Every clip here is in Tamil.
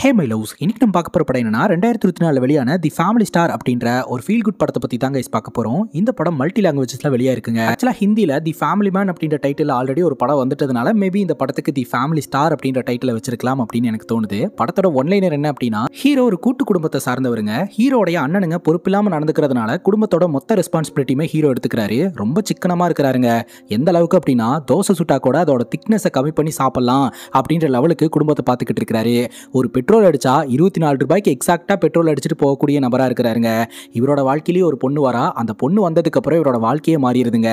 ஹே மை லவ்ஸ் இன்றைக்கி நம்ம பார்க்க போகிற படம் என்னன்னா ரெண்டாயிரத்தி இருபத்தி நாலு வெளியான தி ஃபேமிலி ஸ்டார் அப்படின்ற ஒரு ஃபீல் குட் படத்தை பற்றி தாங்க இஸ் பார்க்க போகிறோம் இந்த படம் மல்டி லாங்குவேஜஸ்லாம் வெளியாக இருக்குங்க ஆக்சுவலாக ஹிந்தியில் தி ஃபேமிலி மேன் அப்படின்ற டைட்டில் ஆல்ரெடி ஒரு படம் வந்துட்டதுனால மேபி இந்த படத்துக்கு தி ஃபேமிலி ஸ்டார் அப்படின்ற டைட்டில் வச்சிருக்கலாம் அப்படின்னு எனக்கு தோணுது படத்தோட ஒன்லைனர் என்ன அப்படின்னா ஹீரோ ஒரு கூட்டு குடும்பத்தை சார்ந்தவருங்க ஹீரோடைய அண்ணனுங்க பொறுப்பில்லாமல் நடந்துக்கிறதுனால குடும்பத்தோட மொத்த ரெஸ்பான்சிபிலிட்டியுமே ஹீரோ எடுத்துக்கிறாரு ரொம்ப சிக்கனமாக இருக்கிறாருங்க எந்த அளவுக்கு அப்படின்னா தோசை சுட்டா கூட அதோட திக்னஸை கம்மி பண்ணி சாப்பிட்லாம் அப்படின்ற லெவலுக்கு குடும்பத்தை பார்த்துக்கிட்டு இருக்கிறாரு ஒரு பெட்ரோல் அடித்தா இருபத்தி நாலு ரூபாய்க்கு எக்ஸாக்டா பெட்ரோல் அடிச்சுட்டு போகக்கூடிய நபரா இருக்கிறாருங்க இவரோட வாழ்க்கையிலேயே ஒரு பொண்ணு வரா அந்த பொண்ணு வந்ததுக்கப்புறம் இவரோட வாழ்க்கையே மாறிடுதுங்க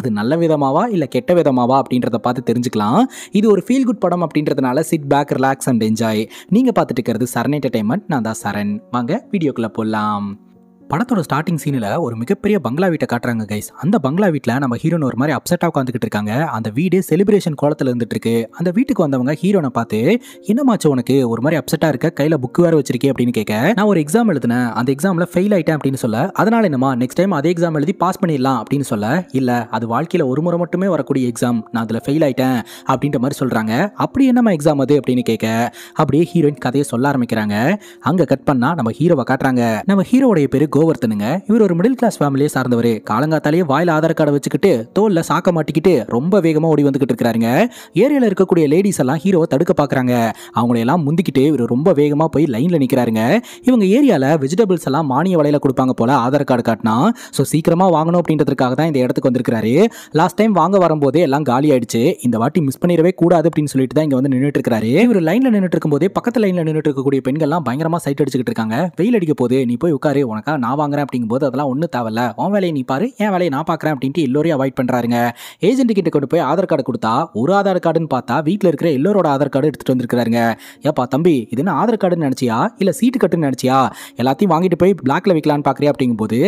அது நல்ல விதமாவா இல்லை கெட்ட விதமாவா அப்படின்றத பார்த்து தெரிஞ்சுக்கலாம் இது ஒரு ஃபீல் குட் படம் அப்படின்றதுனால sit back relax and enjoy நீங்கள் பார்த்துட்டு இருக்கிறது சரண் என்டர்டைன்மெண்ட் நான் தான் சரண் வாங்க வீடியோக்குள்ளே போடலாம் படத்தோட ஸ்டார்டிங் சீனில் ஒரு மிகப்பெரிய பங்களா வீட்டை காட்டுறாங்க கைஸ் அந்த பங்களா வீட்டில் நம்ம ஹீரோன் ஒரு மாதிரி அப்செட்டாக உட்காந்துட்டு இருக்காங்க அந்த வீடு செலிப்ரேஷன் கோலத்தில் இருந்துட்டு இருக்கு அந்த வீட்டுக்கு வந்தவங்க ஹீரோனை பார்த்து என்னமாச்சு உனக்கு ஒரு மாதிரி அப்செட்டாக இருக்க கையில் புக்கு வேறு வச்சிருக்கே அப்படின்னு கேட்க நான் ஒரு எக்ஸாம் எழுதினேன் அந்த எக்ஸாமில் ஃபெயில் ஆகிட்டேன் அப்படின்னு சொல்ல அதனால என்னமா நெக்ஸ்ட் டைம் அதே எக்ஸாம் எழுதி பாஸ் பண்ணிடலாம் அப்படின்னு சொல்ல இல்லை அது வாழ்க்கையில் ஒரு முறை மட்டுமே வரக்கூடிய எக்ஸாம் நான் அதில் ஃபெயில் ஆயிட்டேன் அப்படின்ற மாதிரி சொல்கிறாங்க அப்படி என்னம்மா எக்ஸாம் அது அப்படின்னு கேட்க அப்படியே ஹீரோயின் கதையை சொல்ல ஆரம்பிக்கிறாங்க அங்கே கட் பண்ணால் நம்ம ஹீரோவை காட்டுறாங்க நம்ம ஹீரோடைய பேர் கோ கோவர்த்தனுங்க இவர் ஒரு மிடில் கிளாஸ் ஃபேமிலியை சார்ந்தவர் காலங்காத்தாலேயே வாயில் ஆதார் கார்டை வச்சுக்கிட்டு தோல்ல சாக்க மாட்டிக்கிட்டு ரொம்ப வேகமாக ஓடி வந்துகிட்டு இருக்காருங்க ஏரியாவில் இருக்கக்கூடிய லேடிஸ் எல்லாம் ஹீரோவை தடுக்க பார்க்குறாங்க அவங்களையெல்லாம் முந்திக்கிட்டு இவர் ரொம்ப வேகமாக போய் லைனில் நிற்கிறாருங்க இவங்க ஏரியாவில் வெஜிடபிள்ஸ் எல்லாம் மானிய விலையில் கொடுப்பாங்க போல் ஆதார் கார்டு காட்டினா ஸோ சீக்கிரமாக வாங்கணும் அப்படின்றதுக்காக தான் இந்த இடத்துக்கு வந்திருக்கிறாரு லாஸ்ட் டைம் வாங்க வரும்போதே எல்லாம் காலி ஆயிடுச்சு இந்த வாட்டி மிஸ் பண்ணிடவே கூடாது அப்படின்னு சொல்லிட்டு தான் இங்கே வந்து நின்றுட்டு இருக்காரு இவர் லைனில் நின்றுட்டு இருக்கும்போதே பக்கத்து லைனில் நின்றுட்டு இருக்கக்கூடிய பெண்கள்லாம் பயங்கரமாக சைட் அடிச்சுக்கிட்டு இருக்காங்க வெயில் அடிக்க போது நீ போய் உட்காரு உனக்கா நான் நான் வாங்குறேன் அப்படிங்கும்போது அதெல்லாம் ஒன்றும் தேவையில்ல உன் வேலையை நீ பாரு என் வேலையை நான் பார்க்குறேன் அப்படின்ட்டு எல்லோரையும் அவாய்ட் பண்ணுறாருங்க ஏஜென்ட் கிட்ட கொண்டு போய் ஆதார் கார்டு கொடுத்தா ஒரு ஆதார் கார்டுன்னு பார்த்தா வீட்டில் இருக்கிற எல்லோரோட ஆதார் கார்டு எடுத்துகிட்டு வந்திருக்காருங்க ஏப்பா தம்பி இது என்ன ஆதார் கார்டுன்னு நினச்சியா இல்லை சீட்டு கட்டுன்னு நினச்சியா எல்லாத்தையும் வாங்கிட்டு போய் பிளாக்ல வைக்கலான்னு பார்க்குறியா அப்படிங்கும்போது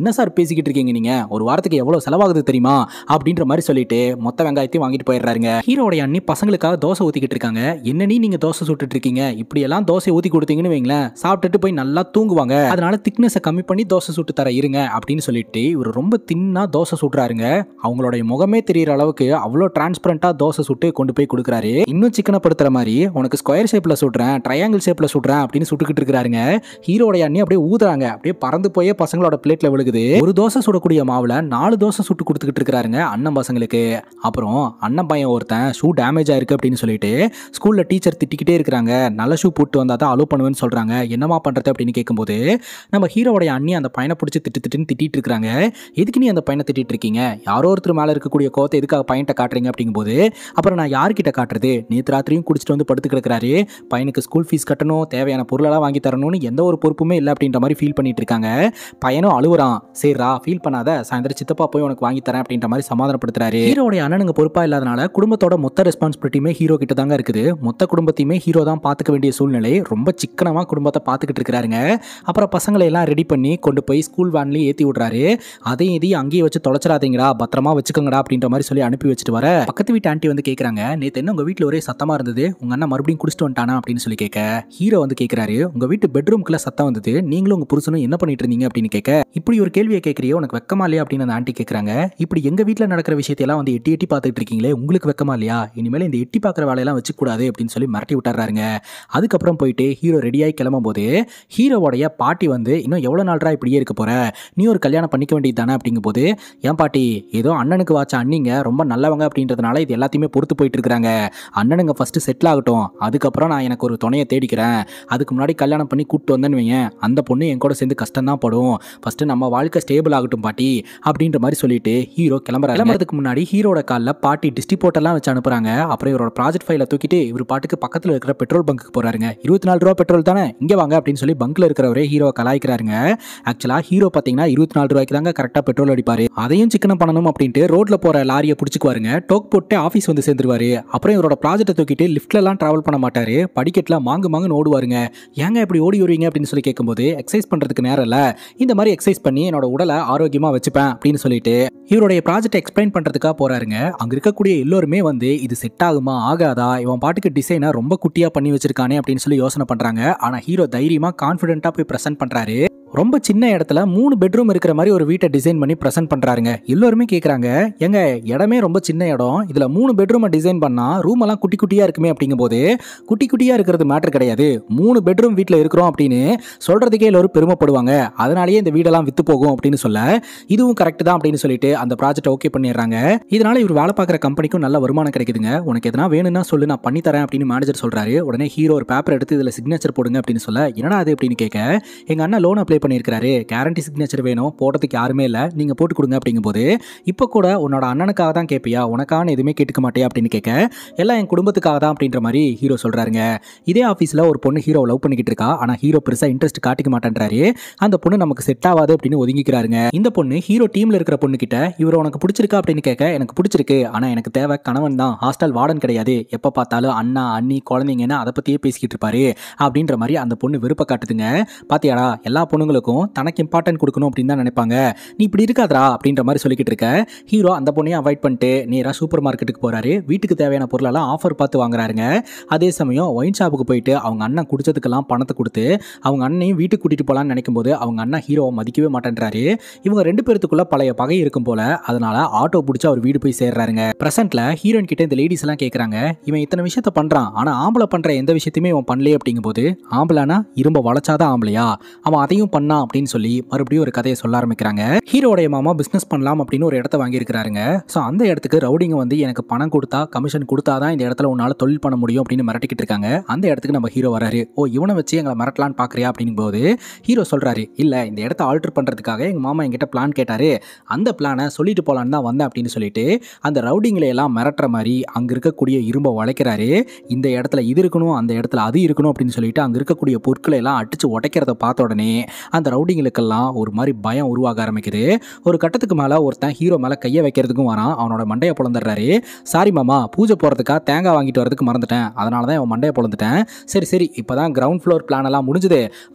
என்ன சார் பேசிக்கிட்டு இருக்கீங்க நீங்கள் ஒரு வாரத்துக்கு எவ்வளோ செலவாகுது தெரியுமா அப்படின்ற மாதிரி சொல்லிட்டு மொத்த வெங்காயத்தையும் வாங்கிட்டு போயிடுறாருங்க ஹீரோடைய அண்ணி பசங்களுக்காக தோசை ஊற்றிக்கிட்டு இருக்காங்க என்னன்னு நீங்கள் தோசை சுட்டுட்டு இருக்கீங்க இப்படியெல்லாம் தோசை ஊற்றி கொடுத்தீங்கன்னு வைங்களேன் சாப்பிட்டுட்டு போய் நல்லா தூங்குவாங்க அதனால திக்னஸை கம்மி கம்மி பண்ணி தோசை சுட்டு தர இருங்க அப்படின்னு சொல்லிட்டு இவர் ரொம்ப தின்னாக தோசை சுட்டுறாருங்க அவங்களுடைய முகமே தெரியற அளவுக்கு அவ்வளோ டிரான்ஸ்பரண்டாக தோசை சுட்டு கொண்டு போய் கொடுக்குறாரு இன்னும் சிக்கனப்படுத்துற மாதிரி உனக்கு ஸ்கொயர் ஷேப்பில் சுடுறேன் ட்ரையாங்கிள் ஷேப்பில் சுடுறேன் அப்படின்னு சுட்டுக்கிட்டு இருக்கிறாருங்க ஹீரோடைய அண்ணி அப்படியே ஊதுறாங்க அப்படியே பறந்து போய் பசங்களோட பிளேட்ல விழுகுது ஒரு தோசை சுடக்கூடிய மாவுல நாலு தோசை சுட்டு கொடுத்துக்கிட்டு இருக்கிறாருங்க அண்ணன் பசங்களுக்கு அப்புறம் அண்ணன் பையன் ஒருத்தன் ஷூ டேமேஜ் ஆயிருக்கு அப்படின்னு சொல்லிட்டு ஸ்கூல்ல டீச்சர் திட்டிக்கிட்டே இருக்கிறாங்க நல்ல ஷூ போட்டு வந்தா தான் அலோ பண்ணுவேன்னு சொல்றாங்க என்னமா பண்றது அப்படின்னு கேட்கும்போது நம்ம ஹீரோடைய அண்ணி அந்த பையனை பிடிச்சி திட்டு திட்டுன்னு திட்டிட்டு இருக்காங்க எதுக்கு நீ அந்த பையனை திட்டிட்டு இருக்கீங்க யாரோ ஒருத்தர் மேலே இருக்கக்கூடிய கோத்தை எதுக்காக பையன்கிட்ட காட்டுறீங்க அப்படிங்கும்போது அப்புறம் நான் யார்கிட்ட காட்டுறது நேற்று ராத்திரியும் குடிச்சிட்டு வந்து படுத்து கிடக்கிறாரு பையனுக்கு ஸ்கூல் ஃபீஸ் கட்டணும் தேவையான பொருளெல்லாம் வாங்கி தரணும்னு எந்த ஒரு பொறுப்புமே இல்லை அப்படின்ற மாதிரி ஃபீல் பண்ணிட்டு இருக்காங்க பையனும் அழுவுறான் சரிரா ஃபீல் பண்ணாத சாயந்தரம் சித்தப்பா போய் உனக்கு வாங்கி தரேன் அப்படின்ற மாதிரி சமாதானப்படுத்துறாரு ஹீரோடைய அண்ணனுங்க பொறுப்பா இல்லாதனால குடும்பத்தோட மொத்த ரெஸ்பான்சிபிலிட்டியுமே ஹீரோ கிட்ட தாங்க இருக்குது மொத்த குடும்பத்தையுமே ஹீரோ தான் பார்த்துக்க வேண்டிய சூழ்நிலை ரொம்ப சிக்கனமாக குடும்பத்தை பார்த்துக்கிட்டு இருக்கிறாருங்க அப்புறம் பசங்களை எல்லாம் ரெடி பண்ணி பண்ணி கொண்டு போய் ஸ்கூல் வேன்லேயே ஏற்றி விட்றாரு அதையும் இதையும் அங்கேயே வச்சு தொலைச்சிடாதீங்கடா பத்திரமா வச்சுக்கோங்கடா அப்படின்ற மாதிரி சொல்லி அனுப்பி வச்சுட்டு வர பக்கத்து வீட்டு ஆண்டி வந்து கேட்குறாங்க நேற்று என்ன உங்கள் வீட்டில் ஒரே சத்தமாக இருந்தது உங்கள் அண்ணன் மறுபடியும் குடிச்சிட்டு வந்துட்டானா அப்படின்னு சொல்லி கேட்க ஹீரோ வந்து கேட்குறாரு உங்கள் வீட்டு பெட்ரூம்குள்ளே சத்தம் வந்தது நீங்களும் உங்கள் புருஷனும் என்ன பண்ணிட்டு இருந்தீங்க அப்படின்னு கேட்க இப்படி ஒரு கேள்வியை கேட்குறியோ உனக்கு வெக்கமா இல்லையா அப்படின்னு அந்த ஆண்டி கேட்குறாங்க இப்படி எங்கள் வீட்டில் நடக்கிற விஷயத்தையெல்லாம் வந்து எட்டி எட்டி பார்த்துட்டு இருக்கீங்களே உங்களுக்கு வெக்கமா இல்லையா இனிமேல் இந்த எட்டி பார்க்குற வேலையெல்லாம் வச்சுக்கூடாது அப்படின்னு சொல்லி மிரட்டி விட்டுறாருங்க அதுக்கப்புறம் போயிட்டு ஹீரோ ரெடியாகி கிளம்பும் போது ஹீரோவோடைய பாட்டி வந்து இன்னும் எவ்வளோ நாள் நாள்ரா இப்படியே இருக்க போகிற நீ ஒரு கல்யாணம் பண்ணிக்க வேண்டியது தானே அப்படிங்கும் போது ஏன் பாட்டி ஏதோ அண்ணனுக்கு வாச்ச அண்ணிங்க ரொம்ப நல்லவங்க அப்படின்றதுனால இது எல்லாத்தையுமே பொறுத்து போயிட்டு இருக்கிறாங்க அண்ணனுங்க ஃபர்ஸ்ட் செட்டில் ஆகட்டும் அதுக்கப்புறம் நான் எனக்கு ஒரு துணையை தேடிக்கிறேன் அதுக்கு முன்னாடி கல்யாணம் பண்ணி கூப்பிட்டு வந்தேன்னு வையன் அந்த பொண்ணு என் கூட சேர்ந்து கஷ்டம் தான் படும் ஃபஸ்ட்டு நம்ம வாழ்க்கை ஸ்டேபிள் ஆகட்டும் பாட்டி அப்படின்ற மாதிரி சொல்லிட்டு ஹீரோ கிளம்புற கிளம்புறதுக்கு முன்னாடி ஹீரோட காலில் பாட்டி டிஸ்டி போட்டெல்லாம் வச்சு அனுப்புறாங்க அப்புறம் இவரோட ப்ராஜெக்ட் ஃபைலை தூக்கிட்டு இவர் பாட்டுக்கு பக்கத்தில் இருக்கிற பெட்ரோல் பங்க்கு போறாருங்க இருபத்தி நாலு ரூபா பெட்ரோல் தானே இங்கே வாங்க அப்படின்னு சொல்லி பங்க்ல இருக்கிறவரே ஹீரோ கலாய்க்கிறாருங்க ஆக்சுவலாக ஹீரோ பார்த்தீங்கன்னா இருபத்தி நாலு ரூபாய்க்கு தாங்க கரெக்டாக பெட்ரோல் அடிப்பார் அதையும் சிக்கனம் பண்ணணும் அப்படின்ட்டு ரோட்டில் போகிற லாரியை பிடிச்சிக்குவாருங்க டோக் போட்டு ஆஃபீஸ் வந்து சேர்ந்துருவாரு அப்புறம் இவரோட ப்ராஜெக்ட்டை தூக்கிட்டு லிஃப்ட்லலாம் ட்ராவல் பண்ண மாட்டார் படிக்கட்டில் மாங்கு மாங்குன்னு ஓடுவாருங்க ஏங்க இப்படி ஓடி வருவீங்க அப்படின்னு சொல்லி கேட்கும்போது எக்ஸசைஸ் பண்ணுறதுக்கு நேரம் இல்லை இந்த மாதிரி எக்ஸசைஸ் பண்ணி என்னோட உடலை ஆரோக்கியமாக வச்சுப்பேன் அப்படின்னு சொல்லிட்டு இவருடைய ப்ராஜெக்ட் எக்ஸ்பிளைன் பண்ணுறதுக்காக போகிறாருங்க அங்கே இருக்கக்கூடிய எல்லோருமே வந்து இது செட் ஆகுமா ஆகாதா இவன் பாட்டுக்கு டிசைனை ரொம்ப குட்டியாக பண்ணி வச்சிருக்கானே அப்படின்னு சொல்லி யோசனை பண்ணுறாங்க ஆனால் ஹீரோ தைரியமாக கான்ஃபிடென்ட்டாக போய் ப்ரெசென்ட் பண்ணுறாரு ரொம்ப சின்ன இடத்துல மூணு பெட்ரூம் இருக்கிற மாதிரி ஒரு வீட்டை டிசைன் பண்ணி ப்ரெசென்ட் பண்ணுறாருங்க எல்லோருமே கேட்குறாங்க எங்க இடமே ரொம்ப சின்ன இடம் இதில் மூணு பெட்ரூமை டிசைன் பண்ணால் ரூம் எல்லாம் குட்டி குட்டியாக இருக்குமே அப்படிங்கும்போது குட்டி குட்டியாக இருக்கிறது மேட்டர் கிடையாது மூணு பெட்ரூம் வீட்டில் இருக்கிறோம் அப்படின்னு சொல்கிறதுக்கே எல்லோரும் பெருமைப்படுவாங்க அதனாலேயே இந்த வீடெல்லாம் விற்று போகும் அப்படின்னு சொல்ல இதுவும் கரெக்ட் தான் அப்படின்னு சொல்லிட்டு அந்த ப்ராஜெக்ட் ஓகே பண்ணிடுறாங்க இதனால் இவர் வேலை பார்க்குற கம்பெனிக்கும் நல்ல வருமானம் கிடைக்குதுங்க உனக்கு எதனா வேணும்னா சொல்லு நான் பண்ணித்தரேன் அப்படின்னு மேனேஜர் சொல்கிறாரு உடனே ஹீரோ ஒரு பேப்பர் எடுத்து இதில் சிக்னேச்சர் போடுங்க அப்படின்னு சொல்ல என்னடா அது அப்படின்னு கேட்க எங்கள் அண்ணா லோன் அப்ளை பண்ணியிருக்காரு கேரண்டி சிக்னேச்சர் வேணும் போடுறதுக்கு யாருமே இல்லை நீங்கள் போட்டு கொடுங்க அப்படிங்கும்போது இப்போ கூட உன்னோட அண்ணனுக்காக தான் கேட்பியா உனக்கான எதுவுமே கேட்டுக்க மாட்டியா அப்படின்னு கேட்க எல்லாம் என் குடும்பத்துக்காக தான் அப்படின்ற மாதிரி ஹீரோ சொல்கிறாருங்க இதே ஆஃபீஸில் ஒரு பொண்ணு ஹீரோ லவ் பண்ணிக்கிட்டு இருக்கா ஆனால் ஹீரோ பெருசாக இன்ட்ரெஸ்ட் காட்டிக்க மாட்டேன்றாரு அந்த பொண்ணு நமக்கு செட் ஆகாது அப்படின்னு ஒதுங்கிக்கிறாருங்க இந்த பொண்ணு ஹீரோ டீமில் இருக்கிற பொண்ணு கிட்ட இவர் உனக்கு பிடிச்சிருக்கா அப்படின்னு கேட்க எனக்கு பிடிச்சிருக்கு ஆனால் எனக்கு தேவை கணவன் தான் ஹாஸ்டல் வார்டன் கிடையாது எப்போ பார்த்தாலும் அண்ணா அண்ணி குழந்தைங்கன்னு அதை பற்றியே பேசிக்கிட்டு இருப்பாரு அப்படின்ற மாதிரி அந்த பொண்ணு விருப்ப காட்டுதுங்க பார்த்தியாடா எல்லா பொண்ணுங்களும் பொண்ணுங்களுக்கும் தனக்கு இம்பார்ட்டன்ட் கொடுக்கணும் அப்படின்னு தான் நினைப்பாங்க நீ இப்படி இருக்காதரா அப்படின்ற மாதிரி சொல்லிக்கிட்டு இருக்க ஹீரோ அந்த பொண்ணையும் அவாய்ட் பண்ணிட்டு நேராக சூப்பர் மார்க்கெட்டுக்கு போகிறாரு வீட்டுக்கு தேவையான பொருளெல்லாம் ஆஃபர் பார்த்து வாங்குறாருங்க அதே சமயம் ஒயின் ஷாப்புக்கு போயிட்டு அவங்க அண்ணன் குடிச்சதுக்கெல்லாம் பணத்தை கொடுத்து அவங்க அண்ணையும் வீட்டுக்கு கூட்டிகிட்டு போகலான்னு நினைக்கும் போது அவங்க அண்ணன் ஹீரோவை மதிக்கவே மாட்டேன்றாரு இவங்க ரெண்டு பேர்த்துக்குள்ள பழைய பகை இருக்கும் போல அதனால ஆட்டோ பிடிச்சி அவர் வீடு போய் சேர்றாருங்க பிரசன்ட்ல ஹீரோயின் கிட்ட இந்த லேடிஸ் எல்லாம் கேட்குறாங்க இவன் இத்தனை விஷயத்த பண்றான் ஆனா ஆம்பளை பண்ற எந்த விஷயத்தையுமே இவன் பண்ணலையே அப்படிங்கும் போது ஆம்பளைனா இரும்ப வளைச்சாதான் ஆம்பளையா அவன் அதையும் பண்ண பண்ணா அப்படின்னு சொல்லி மறுபடியும் ஒரு கதையை சொல்ல ஆரம்பிக்கிறாங்க ஹீரோடைய மாமா பிஸ்னஸ் பண்ணலாம் அப்படின்னு ஒரு இடத்த வாங்கியிருக்கிறாருங்க ஸோ அந்த இடத்துக்கு ரவுடிங்க வந்து எனக்கு பணம் கொடுத்தா கமிஷன் கொடுத்தா தான் இந்த இடத்துல உன்னால் தொழில் பண்ண முடியும் அப்படின்னு மிரட்டிக்கிட்டு இருக்காங்க அந்த இடத்துக்கு நம்ம ஹீரோ வராரு ஓ இவனை வச்சு எங்களை மிரட்டலான்னு பார்க்குறியா அப்படின்னு போது ஹீரோ சொல்கிறாரு இல்லை இந்த இடத்த ஆல்டர் பண்ணுறதுக்காக எங்கள் மாமா எங்கிட்ட பிளான் கேட்டார் அந்த பிளானை சொல்லிட்டு போகலான்னு தான் வந்தேன் அப்படின்னு சொல்லிட்டு அந்த ரவுடிங்களை எல்லாம் மிரட்டுற மாதிரி அங்கே இருக்கக்கூடிய இரும்பை உழைக்கிறாரு இந்த இடத்துல இது இருக்கணும் அந்த இடத்துல அது இருக்கணும் அப்படின்னு சொல்லிட்டு அங்கே இருக்கக்கூடிய பொருட்களை எல்லாம் அடித்து உடைக்கிறத பார்த்த உடனே அந்த ரவுடிங்களுக்கெல்லாம் ஒரு மாதிரி பயம் உருவாக ஆரம்பிக்குது ஒரு கட்டத்துக்கு மேலே ஒருத்தன் ஹீரோ மேலே கையை வைக்கிறதுக்கும் வரான் அவனோட மண்டையை பிளந்துடுறாரு சாரி மாமா பூஜை போகிறதுக்காக தேங்காய் வாங்கிட்டு வரதுக்கு மறந்துட்டேன் அதனால தான் அவன் மண்டையை பிளந்துட்டேன் சரி சரி இப்போ தான் கிரவுண்ட் ஃப்ளோர் பிளான் எல்லாம்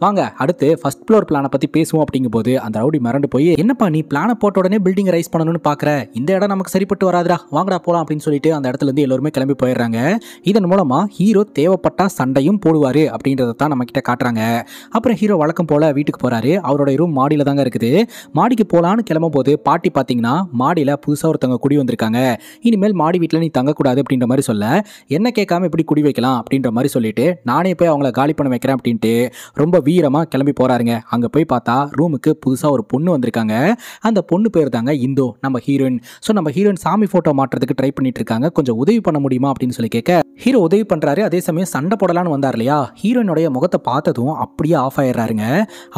வாங்க அடுத்து ஃபஸ்ட் ஃப்ளோர் பிளானை பற்றி பேசுவோம் அப்படிங்கும் போது அந்த ரவுடி மறந்து போய் என்னப்பா நீ பிளானை போட்ட உடனே பில்டிங் ரைஸ் பண்ணணும்னு பார்க்குற இந்த இடம் நமக்கு சரிப்பட்டு வராதுடா வாங்கடா போகலாம் அப்படின்னு சொல்லிட்டு அந்த இடத்துல இருந்து எல்லோருமே கிளம்பி போயிடுறாங்க இதன் மூலமாக ஹீரோ தேவைப்பட்டால் சண்டையும் போடுவார் அப்படின்றத தான் நம்மக்கிட்ட காட்டுறாங்க அப்புறம் ஹீரோ வழக்கம் போல் வீட்டுக்கு போறாரு அவருடைய அவரோட ரூம் மாடியில தாங்க இருக்குது மாடிக்கு போகலான்னு கிளம்பும் போது பாட்டி பார்த்தீங்கன்னா மாடியில புதுசாக ஒருத்தவங்க குடி வந்திருக்காங்க இனிமேல் மாடி வீட்டுல நீ தங்கக்கூடாது அப்படின்ற மாதிரி சொல்ல என்ன கேட்காம இப்படி குடி வைக்கலாம் அப்படின்ற மாதிரி சொல்லிட்டு நானே போய் அவங்கள காலி பண்ண வைக்கிறேன் அப்படின்ட்டு ரொம்ப வீரமாக கிளம்பி போறாருங்க அங்கே போய் பார்த்தா ரூமுக்கு புதுசாக ஒரு பொண்ணு வந்திருக்காங்க அந்த பொண்ணு பேர் தாங்க இந்தோ நம்ம ஹீரோயின் ஸோ நம்ம ஹீரோயின் சாமி ஃபோட்டோ மாற்றுறதுக்கு ட்ரை பண்ணிட்டு இருக்காங்க கொஞ்சம் உதவி பண்ண முடியுமா அப்படின்னு சொல்லி கேட்க ஹீரோ உதவி பண்ணுறாரு அதே சமயம் சண்டை போடலான்னு வந்தார் இல்லையா ஹீரோயினுடைய முகத்தை பார்த்ததும் அப்படியே ஆஃப் ஆயிடுறாருங்க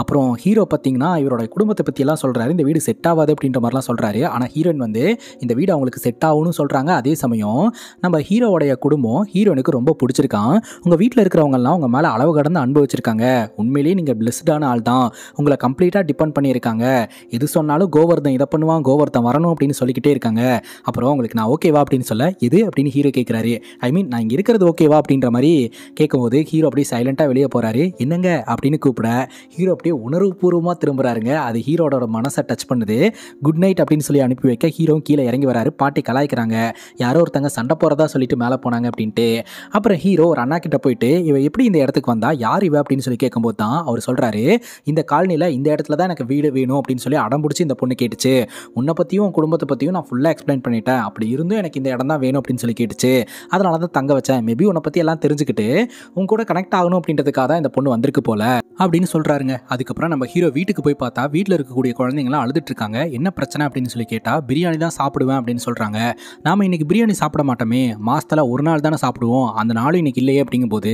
அப்போ அப்புறம் ஹீரோ பார்த்தீங்கன்னா இவரோட குடும்பத்தை பற்றியெல்லாம் சொல்கிறாரு இந்த வீடு செட் ஆகாது அப்படின்ற மாதிரிலாம் சொல்கிறாரு ஆனால் ஹீரோயின் வந்து இந்த வீடு அவங்களுக்கு செட் ஆகும்னு சொல்கிறாங்க அதே சமயம் நம்ம ஹீரோவுடைய குடும்பம் ஹீரோனுக்கு ரொம்ப பிடிச்சிருக்கான் உங்கள் வீட்டில் இருக்கிறவங்கலாம் உங்கள் மேலே அளவு கடந்து அனுபவிச்சிருக்காங்க உண்மையிலேயே நீங்கள் பிளெஸ்டான ஆள் தான் உங்களை கம்ப்ளீட்டாக டிபெண்ட் பண்ணியிருக்காங்க எது சொன்னாலும் கோவர்தன் இதை பண்ணுவான் கோவர்தன் வரணும் அப்படின்னு சொல்லிக்கிட்டே இருக்காங்க அப்புறம் உங்களுக்கு நான் ஓகேவா அப்படின்னு சொல்ல எது அப்படின்னு ஹீரோ கேட்குறாரு ஐ மீன் நான் இங்கே இருக்கிறது ஓகேவா அப்படின்ற மாதிரி கேட்கும்போது ஹீரோ அப்படியே சைலண்ட்டாக வெளியே போகிறாரு என்னங்க அப்படின்னு கூப்பிட ஹீரோ அப்படியே உணர்வுபூர்வமாக திரும்புகிறாருங்க அது ஹீரோட மனசை டச் பண்ணுது குட் நைட் அப்படின்னு சொல்லி அனுப்பி வைக்க ஹீரோவும் கீழே இறங்கி வராரு பாட்டி கலாய்க்கிறாங்க யாரோ ஒருத்தங்க சண்டை போகிறதா சொல்லிட்டு மேலே போனாங்க அப்படின்ட்டு அப்புறம் ஹீரோ ஒரு அண்ணா கிட்ட போயிட்டு இவ எப்படி இந்த இடத்துக்கு வந்தா யார் இவ அப்படின்னு சொல்லி கேட்கும்போது தான் அவர் சொல்கிறாரு இந்த காலனியில் இந்த இடத்துல தான் எனக்கு வீடு வேணும் அப்படின்னு சொல்லி அடம் பிடிச்சி இந்த பொண்ணு கேட்டுச்சு உன்னை பற்றியும் குடும்பத்தை பற்றியும் நான் ஃபுல்லாக எக்ஸ்பிளைன் பண்ணிட்டேன் அப்படி இருந்தும் எனக்கு இந்த இடம் தான் வேணும் அப்படின்னு சொல்லி கேட்டுச்சு அதனால தான் தங்க வச்சேன் மேபி உன்னை பற்றி எல்லாம் தெரிஞ்சுக்கிட்டு உன் கூட கனெக்ட் ஆகணும் அப்படின்றதுக்காக தான் இந்த பொண்ணு வந்திருக்கு போல அப்படின்னு சொல்கிறாருங்க அதுக்கு அதுக்கப்புறம் நம்ம ஹீரோ வீட்டுக்கு போய் பார்த்தா வீட்டில் இருக்கக்கூடிய குழந்தைங்களாம் அழுதுட்டு இருக்காங்க என்ன பிரச்சனை அப்படின்னு சொல்லி கேட்டால் பிரியாணி தான் சாப்பிடுவேன் அப்படின்னு சொல்கிறாங்க நாம் இன்னைக்கு பிரியாணி சாப்பிட மாட்டோமே மாதத்தில் ஒரு நாள் தானே சாப்பிடுவோம் அந்த நாள் இன்னைக்கு இல்லையே அப்படிங்கும்போது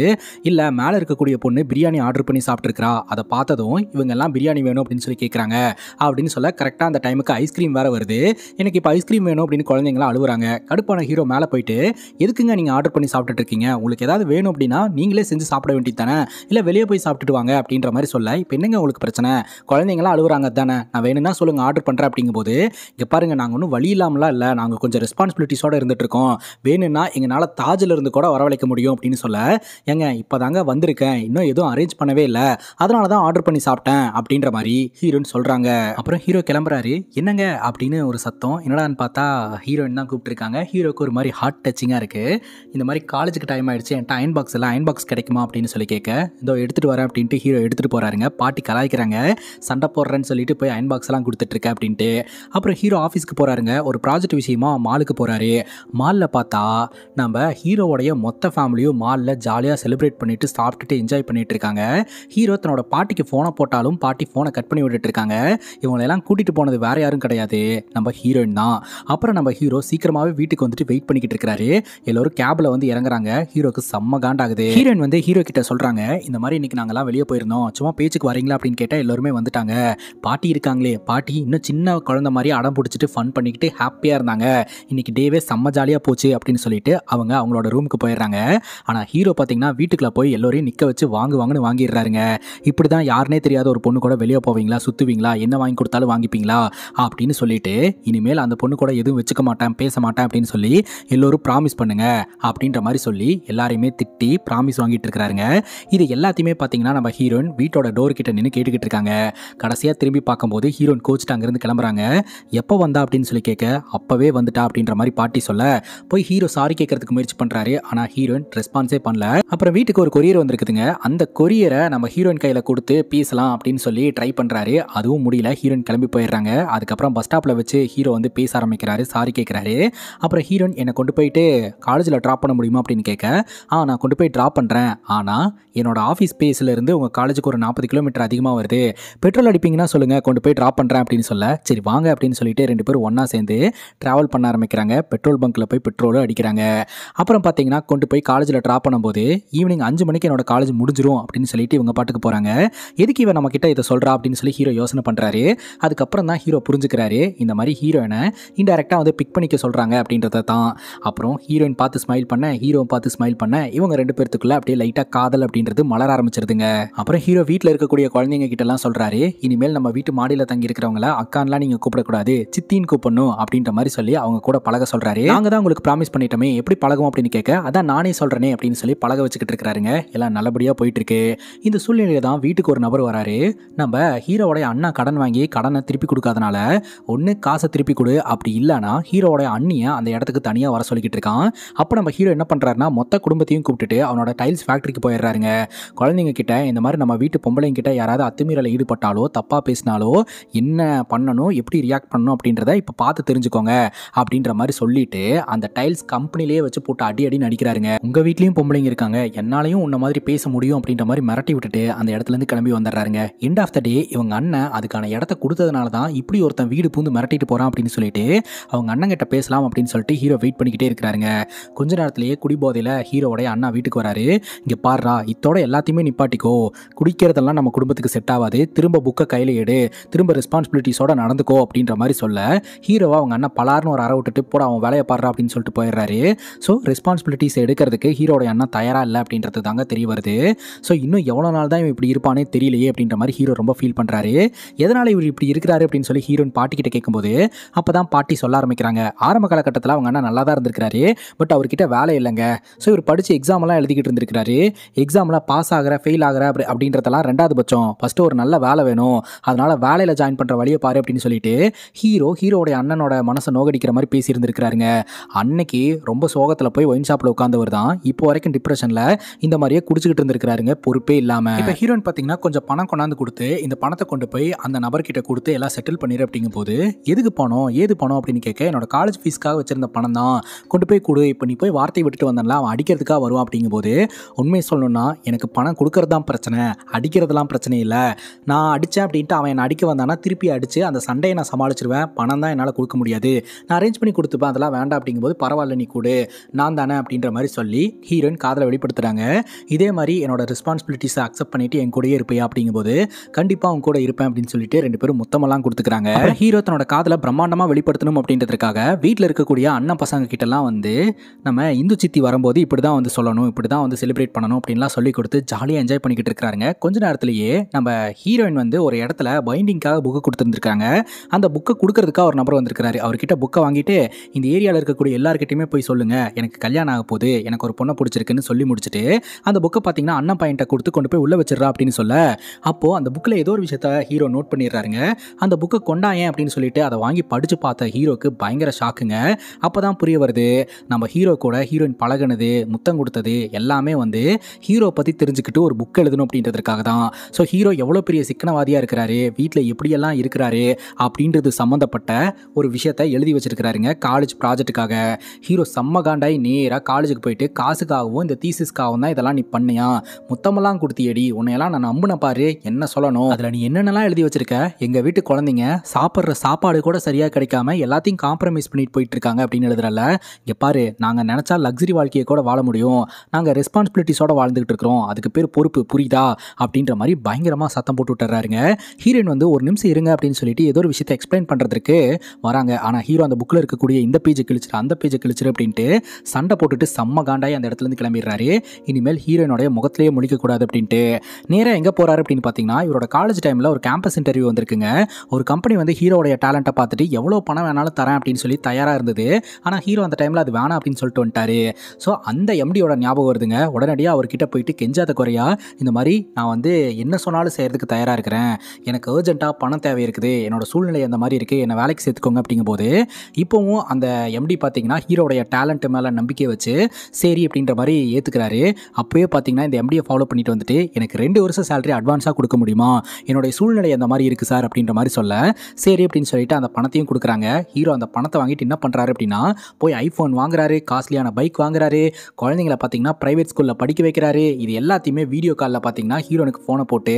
இல்லை மேலே இருக்கக்கூடிய பொண்ணு பிரியாணி ஆர்டர் பண்ணி சாப்பிட்ருக்கிறா அதை பார்த்ததும் இவங்கெல்லாம் பிரியாணி வேணும் அப்படின்னு சொல்லி கேட்குறாங்க அப்படின்னு சொல்ல கரெக்டாக அந்த டைமுக்கு ஐஸ்கிரீம் வேறு வருது எனக்கு இப்போ ஐஸ்கிரீம் வேணும் அப்படின்னு குழந்தைங்களாம் அழுகுறாங்க கடுப்பான ஹீரோ மேலே போயிட்டு எதுக்குங்க நீங்கள் ஆர்டர் பண்ணி சாப்பிட்டுட்டு இருக்கீங்க உங்களுக்கு ஏதாவது வேணும் அப்படின்னா நீங்களே செஞ்சு சாப்பிட வேண்டியது தானே இல்லை வெளியே போய் சாப்பிட்டுட்டு வாங்க அப்படின்ற மாதிரி சொல்ல இப்போ என்னங்க உங்களுக்கு பிரச்சனை குழந்தைங்களாம் அழுகுறாங்க தானே நான் வேணும்னா சொல்லுங்கள் ஆர்டர் பண்ணுறேன் அப்படிங்கும்போது இங்கே பாருங்கள் நாங்கள் ஒன்றும் வழி இல்லாமலாம் இல்லை நாங்கள் கொஞ்சம் ரெஸ்பான்சிபிலிட்டிஸோடு இருந்துகிட்ருக்கோம் வேணும்னா எங்களால் தாஜில் இருந்து கூட வரவழைக்க முடியும் அப்படின்னு சொல்ல ஏங்க இப்போ தாங்க வந்திருக்கேன் இன்னும் எதுவும் அரேஞ்ச் பண்ணவே இல்லை அதனால தான் ஆர்டர் பண்ணி சாப்பிட்டேன் அப்படின்ற மாதிரி ஹீரோன்னு சொல்கிறாங்க அப்புறம் ஹீரோ கிளம்புறாரு என்னங்க அப்படின்னு ஒரு சத்தம் என்னடான்னு பார்த்தா ஹீரோயின் தான் கூப்பிட்டுருக்காங்க ஹீரோக்கு ஒரு மாதிரி ஹார்ட் டச்சிங்காக இருக்குது இந்த மாதிரி காலேஜுக்கு டைம் ஆகிடுச்சு என்கிட்ட அயன் பாக்ஸ் இல்லை அயன் பாக்ஸ் கிடைக்குமா அப்படின்னு சொல்லி கேட்க இதோ எடுத்துகிட்டு வரேன் அப்படின்ட்டு ஹீரோ எடுத்துகிட்டு போகிறாருங்க பாட்டி கலர் கலாய்க்கிறாங்க சண்டை போடுறேன்னு சொல்லிட்டு போய் அயன் பாக்ஸ்லாம் கொடுத்துட்ருக்கேன் அப்படின்ட்டு அப்புறம் ஹீரோ ஆஃபீஸ்க்கு போகிறாருங்க ஒரு ப்ராஜெக்ட் விஷயமா மாலுக்கு போகிறாரு மாலில் பார்த்தா நம்ம ஹீரோவோடைய மொத்த ஃபேமிலியும் மாலில் ஜாலியாக செலிப்ரேட் பண்ணிவிட்டு சாப்பிட்டுட்டு என்ஜாய் பண்ணிகிட்டு இருக்காங்க ஹீரோ தன்னோட பாட்டிக்கு ஃபோனை போட்டாலும் பாட்டி ஃபோனை கட் பண்ணி விட்டுட்டு இருக்காங்க இவங்களெல்லாம் கூட்டிகிட்டு போனது வேறு யாரும் கிடையாது நம்ம ஹீரோயின் தான் அப்புறம் நம்ம ஹீரோ சீக்கிரமாகவே வீட்டுக்கு வந்துட்டு வெயிட் பண்ணிக்கிட்டு இருக்கிறாரு எல்லோரும் கேபில் வந்து இறங்குறாங்க ஹீரோக்கு செம்ம காண்டாகுது ஹீரோயின் வந்து ஹீரோ கிட்ட சொல்கிறாங்க இந்த மாதிரி இன்னைக்கு நாங்கள்லாம் வெளியே போயிருந்தோம் சும்மா பேச்சுக்கு வரீங்களா அப்படின்னு கேட்டால் எல்லோருமே வந்துட்டாங்க பாட்டி இருக்காங்களே பாட்டி இன்னும் சின்ன குழந்த மாதிரி அடம் பிடிச்சிட்டு ஃபன் பண்ணிக்கிட்டு ஹாப்பியாக இருந்தாங்க இன்றைக்கி டேவே செம்ம ஜாலியாக போச்சு அப்படின்னு சொல்லிட்டு அவங்க அவங்களோட ரூமுக்கு போயிடுறாங்க ஆனால் ஹீரோ பார்த்தீங்கன்னா வீட்டுக்குள்ளே போய் எல்லோரையும் நிற்க வச்சு வாங்கு வாங்குன்னு வாங்கிடுறாருங்க இப்படி தான் யாருனே தெரியாத ஒரு பொண்ணு கூட வெளியே போவீங்களா சுற்றுவீங்களா என்ன வாங்கி கொடுத்தாலும் வாங்கிப்பீங்களா அப்படின்னு சொல்லிட்டு இனிமேல் அந்த பொண்ணு கூட எதுவும் வச்சுக்க மாட்டேன் பேச மாட்டேன் அப்படின்னு சொல்லி எல்லோரும் ப்ராமிஸ் பண்ணுங்க அப்படின்ற மாதிரி சொல்லி எல்லாரையுமே திட்டி ப்ராமிஸ் வாங்கிட்டு இருக்கிறாருங்க இது எல்லாத்தையுமே பார்த்தீங்கன்னா நம்ம ஹீரோயின் வீட்டோட டோர் கிட்ட நின்று கேட்டுக்கிட்டு இருக்காங்க கடைசியாக திரும்பி பார்க்கும்போது ஹீரோயின் கோச்சிட்டு அங்கேருந்து கிளம்புறாங்க எப்போ வந்தா அப்படின்னு சொல்லி கேட்க அப்போவே வந்துட்டா அப்படின்ற மாதிரி பாட்டி சொல்ல போய் ஹீரோ சாரி கேட்கறதுக்கு முயற்சி பண்ணுறாரு ஆனால் ஹீரோயின் ரெஸ்பான்ஸே பண்ணல அப்புறம் வீட்டுக்கு ஒரு கொரியர் வந்திருக்குதுங்க அந்த கொரியரை நம்ம ஹீரோயின் கையில் கொடுத்து பேசலாம் அப்படின்னு சொல்லி ட்ரை பண்ணுறாரு அதுவும் முடியல ஹீரோயின் கிளம்பி போயிடுறாங்க அதுக்கப்புறம் பஸ் ஸ்டாப்பில் வச்சு ஹீரோ வந்து பேச ஆரம்பிக்கிறாரு சாரி கேட்குறாரு அப்புறம் ஹீரோயின் என்னை கொண்டு போயிட்டு காலேஜில் ட்ராப் பண்ண முடியுமா அப்படின்னு கேட்க ஆ நான் கொண்டு போய் ட்ராப் பண்ணுறேன் ஆனால் என்னோட ஆஃபீஸ் இருந்து உங்கள் காலேஜுக்கு ஒரு நாற்பது கிலோமீட்டர் அதிகம் அதிகமாக வருது பெட்ரோல் அடிப்பீங்கன்னா சொல்லுங்கள் கொண்டு போய் ட்ராப் பண்ணுறேன் அப்படின்னு சொல்ல சரி வாங்க அப்படின்னு சொல்லிட்டு ரெண்டு பேரும் ஒன்றா சேர்ந்து ட்ராவல் பண்ண ஆரம்பிக்கிறாங்க பெட்ரோல் பங்க்கில் போய் பெட்ரோலும் அடிக்கிறாங்க அப்புறம் பார்த்தீங்கன்னா கொண்டு போய் காலேஜில் ட்ராப் பண்ணும்போது ஈவினிங் அஞ்சு மணிக்கு என்னோட காலேஜ் முடிஞ்சிரும் அப்படின்னு சொல்லிட்டு இவங்க பாட்டுக்கு போகிறாங்க எதுக்கு இவன் நம்மக்கிட்ட இதை சொல்கிறா அப்படின்னு சொல்லி ஹீரோ யோசனை பண்ணுறாரு அதுக்கப்புறம் தான் ஹீரோ புரிஞ்சுக்கிறாரு இந்த மாதிரி ஹீரோயினை இன்டெரக்டாக வந்து பிக் பண்ணிக்க சொல்கிறாங்க அப்படின்றத தான் அப்புறம் ஹீரோயின் பார்த்து ஸ்மைல் பண்ண ஹீரோ பார்த்து ஸ்மைல் பண்ண இவங்க ரெண்டு பேர்த்துக்குள்ளே அப்படியே லைட்டாக காதல் அப்படின்றது மலர ஆரம்பிச்சிருதுங்க அப்புறம் ஹீரோ வீட்டில் இருக்கக்கூடிய குழந்தை குழந்தைங்க கிட்டலாம் சொல்கிறாரு இனிமேல் நம்ம வீட்டு மாடியில் தங்கி இருக்கிறவங்கள அக்கான்லாம் நீங்கள் கூப்பிடக்கூடாது சித்தின்னு கூப்பிடணும் அப்படின்ற மாதிரி சொல்லி அவங்க கூட பழக சொல்கிறாரு நாங்கள் தான் உங்களுக்கு ப்ராமிஸ் பண்ணிட்டோமே எப்படி பழகும் அப்படின்னு கேட்க அதான் நானே சொல்கிறேனே அப்படின்னு சொல்லி பழக வச்சுக்கிட்டு இருக்கிறாருங்க எல்லாம் நல்லபடியாக இருக்கு இந்த சூழ்நிலையில் தான் வீட்டுக்கு ஒரு நபர் வராரு நம்ம ஹீரோடைய அண்ணா கடன் வாங்கி கடனை திருப்பி கொடுக்காதனால ஒன்று காசை திருப்பி கொடு அப்படி இல்லைன்னா ஹீரோடைய அண்ணியை அந்த இடத்துக்கு தனியாக வர சொல்லிக்கிட்டு இருக்கான் அப்போ நம்ம ஹீரோ என்ன பண்ணுறாருன்னா மொத்த குடும்பத்தையும் கூப்பிட்டுட்டு அவனோட டைல்ஸ் ஃபேக்ட்ரிக்கு போயிடுறாருங்க குழந்தைங்க கிட்ட இந்த மாதிரி நம்ம வீட்டு பொம்பளைங்க கிட்ட யாராவது ஏதாவது அத்துமீறலை ஈடுபட்டாலோ தப்பாக பேசினாலோ என்ன பண்ணணும் எப்படி ரியாக்ட் பண்ணணும் அப்படின்றத இப்போ பார்த்து தெரிஞ்சுக்கோங்க அப்படின்ற மாதிரி சொல்லிட்டு அந்த டைல்ஸ் கம்பெனிலேயே வச்சு போட்டு அடி அடி நடிக்கிறாருங்க உங்கள் வீட்லேயும் பொம்பளைங்க இருக்காங்க என்னாலையும் உன்ன மாதிரி பேச முடியும் அப்படின்ற மாதிரி மிரட்டி விட்டுட்டு அந்த இடத்துலேருந்து கிளம்பி வந்துடுறாருங்க எண்ட் ஆஃப் த டே இவங்க அண்ணன் அதுக்கான இடத்த கொடுத்ததுனால தான் இப்படி ஒருத்தன் வீடு பூந்து மிரட்டிட்டு போகிறான் அப்படின்னு சொல்லிட்டு அவங்க அண்ணன் கிட்ட பேசலாம் அப்படின்னு சொல்லிட்டு ஹீரோ வெயிட் பண்ணிக்கிட்டே இருக்கிறாருங்க கொஞ்ச நேரத்திலேயே குடிபோதையில் ஹீரோடைய அண்ணா வீட்டுக்கு வராரு இங்கே பாடுறா இத்தோட எல்லாத்தையுமே நிப்பாட்டிக்கோ குடிக்கிறதெல்லாம் நம்ம குடும்பத்துக்கு உனக்கு செட் ஆகாது திரும்ப புக்கை கையில் எடு திரும்ப ரெஸ்பான்சிபிலிட்டிஸோட நடந்துக்கோ அப்படின்ற மாதிரி சொல்ல ஹீரோவை அவங்க அண்ணன் பலார்னு ஒரு அற விட்டுட்டு போட அவன் வேலையை பாடுறா அப்படின்னு சொல்லிட்டு போயிடுறாரு ஸோ ரெஸ்பான்சிபிலிட்டிஸ் எடுக்கிறதுக்கு ஹீரோடைய அண்ணன் தயாராக இல்லை அப்படின்றது தாங்க தெரிய வருது ஸோ இன்னும் எவ்வளோ நாள் தான் இவன் இப்படி இருப்பானே தெரியலையே அப்படின்ற மாதிரி ஹீரோ ரொம்ப ஃபீல் பண்ணுறாரு எதனால் இவர் இப்படி இருக்கிறாரு அப்படின்னு சொல்லி ஹீரோயின் பாட்டிக்கிட்ட கேட்கும்போது அப்போ தான் பாட்டி சொல்ல ஆரம்பிக்கிறாங்க ஆரம்ப காலகட்டத்தில் அவங்க அண்ணன் நல்லா தான் இருந்திருக்கிறாரு பட் அவர்கிட்ட வேலை இல்லைங்க ஸோ இவர் படித்து எக்ஸாம்லாம் எழுதிக்கிட்டு இருந்திருக்கிறாரு எக்ஸாமில் பாஸ் ஆகிற ஃபெயில் ஆகிற அப்படி அப்படின்றதெல்லாம் ரெண்டாவது பட்சம் ஃபஸ்ட்டு ஒரு நல்ல வேலை வேணும் அதனால் வேலையில் ஜாயின் பண்ணுற வழியை பாரு அப்படின்னு சொல்லிட்டு ஹீரோ ஹீரோடைய அண்ணனோட மனசை நோகடிக்கிற மாதிரி பேசியிருந்துருக்கிறாருங்க அன்னைக்கு ரொம்ப சோகத்தில் போய் ஒயின் ஷாப்பில் உட்காந்தவர் தான் இப்போ வரைக்கும் டிப்ரெஷனில் இந்த மாதிரியே குடிச்சிக்கிட்டு இருந்திருக்கிறாருங்க பொறுப்பே இல்லாமல் இப்போ ஹீரோயின் பார்த்தீங்கன்னா கொஞ்சம் பணம் கொண்டாந்து கொடுத்து இந்த பணத்தை கொண்டு போய் அந்த நபர்கிட்ட கொடுத்து எல்லாம் செட்டில் பண்ணிடு அப்படிங்கும் போது எதுக்கு பணம் ஏது பணம் அப்படின்னு கேட்க என்னோட காலேஜ் ஃபீஸ்க்காக வச்சிருந்த பணம் தான் கொண்டு போய் கொடு இப்போ நீ போய் வார்த்தை விட்டுட்டு வந்தேன்ல அவன் அடிக்கிறதுக்காக வருவான் அப்படிங்கும்போது உண்மையை சொல்லணும்னா எனக்கு பணம் கொடுக்கறது தான் பிரச்சனை அடிக்கிறதுலாம் பிரச்சனை இல்லை முடியல நான் அடித்தேன் அப்படின்ட்டு அவன் என்ன அடிக்க வந்தானா திருப்பி அடித்து அந்த சண்டையை நான் சமாளிச்சிருவேன் பணம் தான் என்னால் கொடுக்க முடியாது நான் அரேஞ்ச் பண்ணி கொடுத்துப்பேன் அதெல்லாம் வேண்டாம் அப்படிங்கும்போது பரவாயில்ல நீ கொடு நான் தானே அப்படின்ற மாதிரி சொல்லி ஹீரோயின் காதலை வெளிப்படுத்துகிறாங்க இதே மாதிரி என்னோட ரெஸ்பான்சிபிலிட்டிஸை அக்செப்ட் பண்ணிவிட்டு என் கூடயே இருப்பியா அப்படிங்கும்போது கண்டிப்பாக அவங்க கூட இருப்பேன் அப்படின்னு சொல்லிட்டு ரெண்டு பேரும் முத்தமெல்லாம் கொடுத்துக்கிறாங்க ஹீரோ தன்னோட காதலை பிரம்மாண்டமாக வெளிப்படுத்தணும் அப்படின்றதுக்காக வீட்டில் இருக்கக்கூடிய அண்ணன் பசங்க கிட்டலாம் வந்து நம்ம இந்து சித்தி வரும்போது இப்படி தான் வந்து சொல்லணும் இப்படி தான் வந்து செலிப்ரேட் பண்ணணும் அப்படின்லாம் சொல்லி கொடுத்து ஜாலியாக என்ஜாய் பண்ணிக்கிட்டு இருக்கிறாங்க கொஞ்ச நேரத்திலேயே நம்ம ஹீரோயின் வந்து ஒரு இடத்துல பைண்டிங்காக புக்கு கொடுத்துருந்துருக்காங்க அந்த புக்கை கொடுக்கறதுக்காக ஒரு நபர் வந்திருக்கிறாரு அவர்கிட்ட புக்கை வாங்கிட்டு இந்த ஏரியாவில் இருக்கக்கூடிய எல்லாருக்கிட்டையுமே போய் சொல்லுங்கள் எனக்கு கல்யாணம் ஆக போகுது எனக்கு ஒரு பொண்ணை பிடிச்சிருக்குன்னு சொல்லி முடிச்சுட்டு அந்த புக்கை பார்த்தீங்கன்னா அண்ணன் பையன்ட்ட கொடுத்து கொண்டு போய் உள்ளே வச்சிடறா அப்படின்னு சொல்ல அப்போது அந்த புக்கில் ஏதோ ஒரு விஷயத்த ஹீரோ நோட் பண்ணிடுறாருங்க அந்த புக்கை கொண்டாயே அப்படின்னு சொல்லிட்டு அதை வாங்கி படித்து பார்த்த ஹீரோக்கு பயங்கர ஷாக்குங்க அப்போ தான் புரிய வருது நம்ம ஹீரோ கூட ஹீரோயின் பழகினது முத்தம் கொடுத்தது எல்லாமே வந்து ஹீரோ பற்றி தெரிஞ்சுக்கிட்டு ஒரு புக் எழுதணும் அப்படின்றதுக்காக தான் ஸோ ஹீரோ ஹீரோ எவ்வளோ பெரிய சிக்கனவாதியாக இருக்கிறாரு வீட்டில் எப்படியெல்லாம் இருக்கிறாரு அப்படின்றது சம்மந்தப்பட்ட ஒரு விஷயத்த எழுதி வச்சிருக்கிறாருங்க காலேஜ் ப்ராஜெக்ட்டுக்காக ஹீரோ செம்ம காண்டாய் நேராக காலேஜுக்கு போயிட்டு காசுக்காகவும் இந்த தீசிஸ்க்காகவும் தான் இதெல்லாம் நீ பண்ணியா முத்தமெல்லாம் கொடுத்தியடி உன்னையெல்லாம் நான் நம்பின பாரு என்ன சொல்லணும் அதில் நீ என்னென்னலாம் எழுதி வச்சிருக்க எங்கள் வீட்டு குழந்தைங்க சாப்பிட்ற சாப்பாடு கூட சரியாக கிடைக்காம எல்லாத்தையும் காம்ப்ரமைஸ் பண்ணிட்டு போயிட்டு இருக்காங்க அப்படின்னு எழுதுறல இங்கே பாரு நாங்கள் நினச்சா லக்ஸரி வாழ்க்கையை கூட வாழ முடியும் நாங்கள் ரெஸ்பான்சிபிலிட்டிஸோட வாழ்ந்துகிட்டு இருக்கிறோம் அதுக்கு பேர் பொறுப்பு புரியுதா அப்படின்ற மாதிரி பயங்கர பயங்கரமாக சத்தம் போட்டு விட்டுறாருங்க ஹீரோயின் வந்து ஒரு நிமிஷம் இருங்க அப்படின்னு சொல்லிட்டு ஏதோ ஒரு விஷயத்தை எக்ஸ்பிளைன் பண்ணுறதுக்கு வராங்க ஆனால் ஹீரோ அந்த புக்கில் இருக்கக்கூடிய இந்த பேஜை கிழிச்சிரு அந்த பேஜை கிழிச்சிரு அப்படின்ட்டு சண்டை போட்டுட்டு செம்ம காண்டாய் அந்த இடத்துலேருந்து கிளம்பிடுறாரு இனிமேல் ஹீரோயினோடைய முகத்திலேயே முடிக்கக்கூடாது அப்படின்ட்டு நேராக எங்கே போகிறாரு அப்படின்னு பார்த்தீங்கன்னா இவரோட காலேஜ் டைமில் ஒரு கேம்பஸ் இன்டர்வியூ வந்திருக்குங்க ஒரு கம்பெனி வந்து ஹீரோடைய டேலண்ட்டை பார்த்துட்டு எவ்வளோ பணம் வேணாலும் தரேன் அப்படின்னு சொல்லி தயாராக இருந்தது ஆனால் ஹீரோ அந்த டைமில் அது வேணாம் அப்படின்னு சொல்லிட்டு வந்துட்டாரு ஸோ அந்த எம்டியோட ஞாபகம் வருதுங்க உடனடியாக அவர்கிட்ட போயிட்டு கெஞ்சாத குறையா இந்த மாதிரி நான் வந்து என்ன சொன்னாலும் வேணாலும் செய்கிறதுக்கு தயாராக இருக்கிறேன் எனக்கு அர்ஜென்ட்டாக பணம் தேவை இருக்குது என்னோடய சூழ்நிலை அந்த மாதிரி இருக்குது என்னை வேலைக்கு சேர்த்துக்கோங்க அப்படிங்கும்போது இப்போவும் அந்த எம்டி பார்த்தீங்கன்னா ஹீரோடைய டேலண்ட்டு மேலே நம்பிக்கை வச்சு சரி அப்படின்ற மாதிரி ஏற்றுக்கிறாரு அப்போயே பார்த்தீங்கன்னா இந்த எம்டியை ஃபாலோ பண்ணிட்டு வந்துட்டு எனக்கு ரெண்டு வருஷம் சேலரி அட்வான்ஸாக கொடுக்க முடியுமா என்னுடைய சூழ்நிலை அந்த மாதிரி இருக்குது சார் அப்படின்ற மாதிரி சொல்ல சரி அப்படின்னு சொல்லிட்டு அந்த பணத்தையும் கொடுக்குறாங்க ஹீரோ அந்த பணத்தை வாங்கிட்டு என்ன பண்ணுறாரு அப்படின்னா போய் ஐஃபோன் வாங்குறாரு காஸ்ட்லியான பைக் வாங்குறாரு குழந்தைங்களை பார்த்தீங்கன்னா ப்ரைவேட் ஸ்கூலில் படிக்க வைக்கிறாரு இது எல்லாத்தையுமே வீடியோ காலில் பார்த்தீங்கன்னா ஹீரோனுக்கு ஃபோனை போட்டு